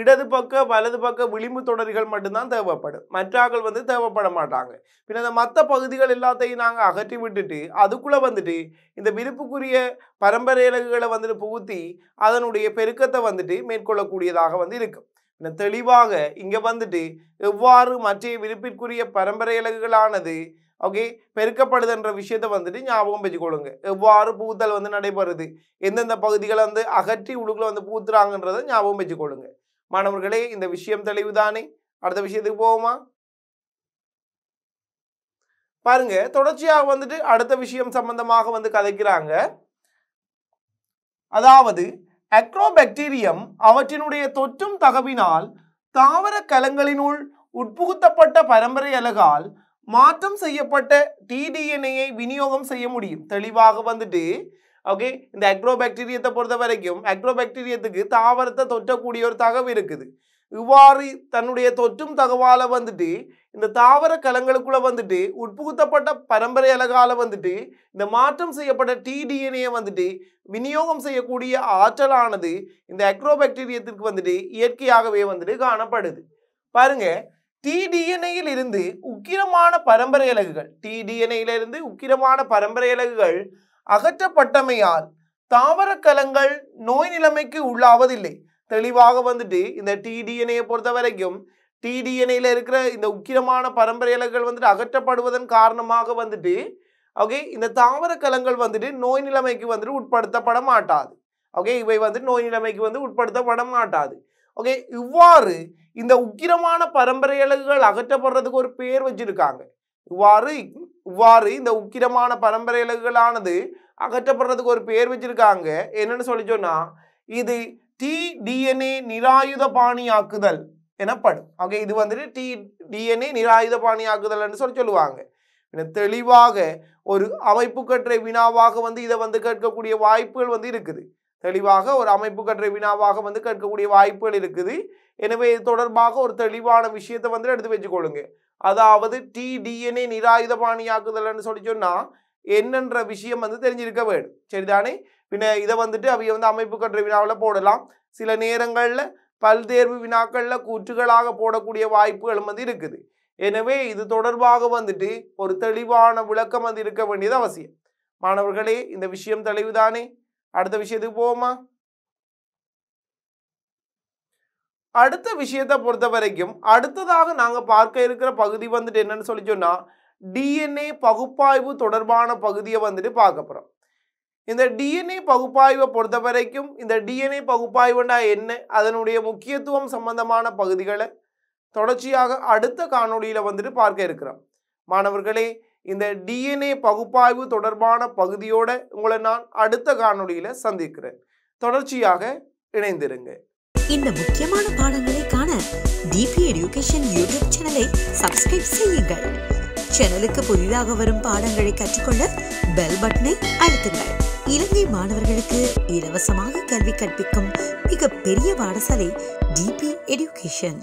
இடது பக்க வலது பக்க விளிம்பு தொடர்கள் மட்டும்தான் தேவைப்படும் மற்றாக்கள் வந்து தேவைப்பட மாட்டாங்க பின் அந்த மற்ற பகுதிகள் எல்லாத்தையும் நாங்கள் அகற்றி விட்டுட்டு அதுக்குள்ளே வந்துட்டு இந்த விருப்புக்குரிய பரம்பரை இலகுகளை வந்துட்டு புகுத்தி அதனுடைய பெருக்கத்தை வந்துட்டு மேற்கொள்ளக்கூடியதாக வந்து இருக்கும் தெளிவாக இங்கே வந்துட்டு எவ்வாறு மற்ற விருப்பிற்குரிய பரம்பரை இலகுகளானது ஓகே பெருக்கப்படுதுன்ற விஷயத்தை வந்துட்டு ஞாபகம் வச்சுக்கொள்ளுங்க எவ்வாறு பூத்தல் வந்து நடைபெறுது எந்தெந்த பகுதிகளை வந்து அகற்றி உழுக்கில் வந்து பூத்துறாங்கன்றதை ஞாபகம் வச்சுக்கொள்ளுங்க மாணவர்களே இந்த விஷயம் தெளிவுதானே அடுத்த விஷயத்துக்கு போவோமா பாருங்க தொடர்ச்சியாக வந்துட்டு அடுத்த விஷயம் சம்பந்தமாக வந்து கதைக்கிறாங்க அதாவது அக்ரோபாக்டீரியம் அவற்றினுடைய தொற்றும் தகவினால் தாவர கலங்களினுள் உட்புகுத்தப்பட்ட பரம்பரை அழகால் மாற்றம் செய்யப்பட்ட டிடிஎன்ஏயை விநியோகம் செய்ய முடியும் தெளிவாக வந்துட்டு ஓகே இந்த அக்ரோபாக்டீரியத்தை பொறுத்த வரைக்கும் அக்ரோபாக்டீரியத்துக்கு தாவரத்தை தொற்றக்கூடிய ஒரு தகவல் இருக்குது இவ்வாறு தன்னுடைய தொற்றும் தகவால் வந்துட்டு இந்த தாவர கலங்களுக்குள்ளே வந்துட்டு உட்புகுத்தப்பட்ட பரம்பரை அழகால் வந்துட்டு இந்த மாற்றம் செய்யப்பட்ட டிடிஎன்ஏ வந்துட்டு விநியோகம் செய்யக்கூடிய ஆற்றலானது இந்த அக்ரோபாக்டீரியத்திற்கு வந்துட்டு இயற்கையாகவே வந்துட்டு காணப்படுது பாருங்க டிடிஎன்ஏயில் இருந்து உக்கிரமான பரம்பரை இலகுகள் டிடிஎன்ஏயிலிருந்து உக்கிரமான பரம்பரை அழகுகள் அகற்றப்பட்டமையால் தாவர கலங்கள் நோய் நிலைமைக்கு உள்ளாவதில்லை தெளிவாக வந்துட்டு இந்த டிடிஎன்ஏ பொறுத்த வரைக்கும் டிடிஎன்ஏல இருக்கிற இந்த உக்கிரமான பரம்பரையலைகள் வந்துட்டு அகற்றப்படுவதன் காரணமாக வந்துட்டு ஓகே இந்த தாவர கலங்கள் வந்துட்டு நோய் நிலைமைக்கு வந்துட்டு உட்படுத்தப்பட மாட்டாது ஓகே இவை வந்து நோய் நிலைமைக்கு வந்து உட்படுத்தப்பட மாட்டாது ஓகே இவ்வாறு இந்த உக்கிரமான பரம்பரையலகுகள் அகற்றப்படுறதுக்கு ஒரு பேர் வச்சிருக்காங்க இவ்வாறு இவ்வாறு இந்த உக்கிரமான பரம்பரை இலகுகளானது அகற்றப்படுறதுக்கு ஒரு பேர் வச்சிருக்காங்க என்னன்னு சொல்லி சொன்னா இது டி டிஎன்ஏ நிராயுத பாணியாக்குதல் எனப்படும் ஓகே இது வந்துட்டு டி டிஎன்ஏ நிராயுத பாணியாக்குதல் சொல்லி சொல்லுவாங்க தெளிவாக ஒரு அமைப்பு கற்றை வினாவாக வந்து இதை வந்து கேட்கக்கூடிய வாய்ப்புகள் வந்து இருக்குது தெளிவாக ஒரு அமைப்பு கற்றை வினாவாக வந்து கேட்கக்கூடிய வாய்ப்புகள் இருக்குது எனவே இது தொடர்பாக ஒரு தெளிவான விஷயத்தை வந்து எடுத்து வச்சுக்கொள்ளுங்க அதாவது டி டிஎன்ஏ நிராயுத பாணியாக்குதல்னு சொல்லி சொன்னால் என்னன்ற விஷயம் வந்து தெரிஞ்சிருக்க வேணும் சரிதானே பின்ன இதை வந்துட்டு அவைய வந்து அமைப்பு கற்ற வினாவில் போடலாம் சில நேரங்களில் பல்தேர்வு வினாக்களில் கூற்றுகளாக போடக்கூடிய வாய்ப்புகளும் வந்து இருக்குது எனவே இது தொடர்பாக வந்துட்டு ஒரு தெளிவான விளக்கம் வந்து இருக்க வேண்டியது அவசியம் மாணவர்களே இந்த விஷயம் தெளிவுதானே அடுத்த விஷயத்துக்கு போவோமா அடுத்த விஷயத்தை பொறுத்த வரைக்கும் அடுத்ததாக நாங்கள் பார்க்க இருக்கிற பகுதி வந்துட்டு என்னன்னு சொல்லி சொன்னால் டிஎன்ஏ பகுப்பாய்வு தொடர்பான பகுதியை வந்துட்டு பார்க்க போறோம் இந்த டிஎன்ஏ பகுப்பாய்வை பொறுத்த வரைக்கும் இந்த டிஎன்ஏ பகுப்பாய்வுனா என்ன அதனுடைய முக்கியத்துவம் சம்பந்தமான பகுதிகளை தொடர்ச்சியாக அடுத்த காணொளியில் வந்துட்டு பார்க்க இருக்கிறோம் மாணவர்களே இந்த டிஎன்ஏ பகுப்பாய்வு தொடர்பான பகுதியோட உங்களை நான் அடுத்த காணொலியில சந்திக்கிறேன் தொடர்ச்சியாக இணைந்திருங்க இந்த முக்கியமான பாடங்களை காண டிபி எஜுகேஷன் யூடியூப் சேனலை சப்ஸ்கிரைப் செய்யுங்கள் சேனலுக்கு புதிதாக வரும் பாடங்களை கற்றுக்கொள்ள பெல் பட்டனை அழுத்துங்கள் இலங்கை மாணவர்களுக்கு இலவசமாக கல்வி கற்பிக்கும் மிகப்பெரிய பாடசாலை டிபி எஜுகேஷன்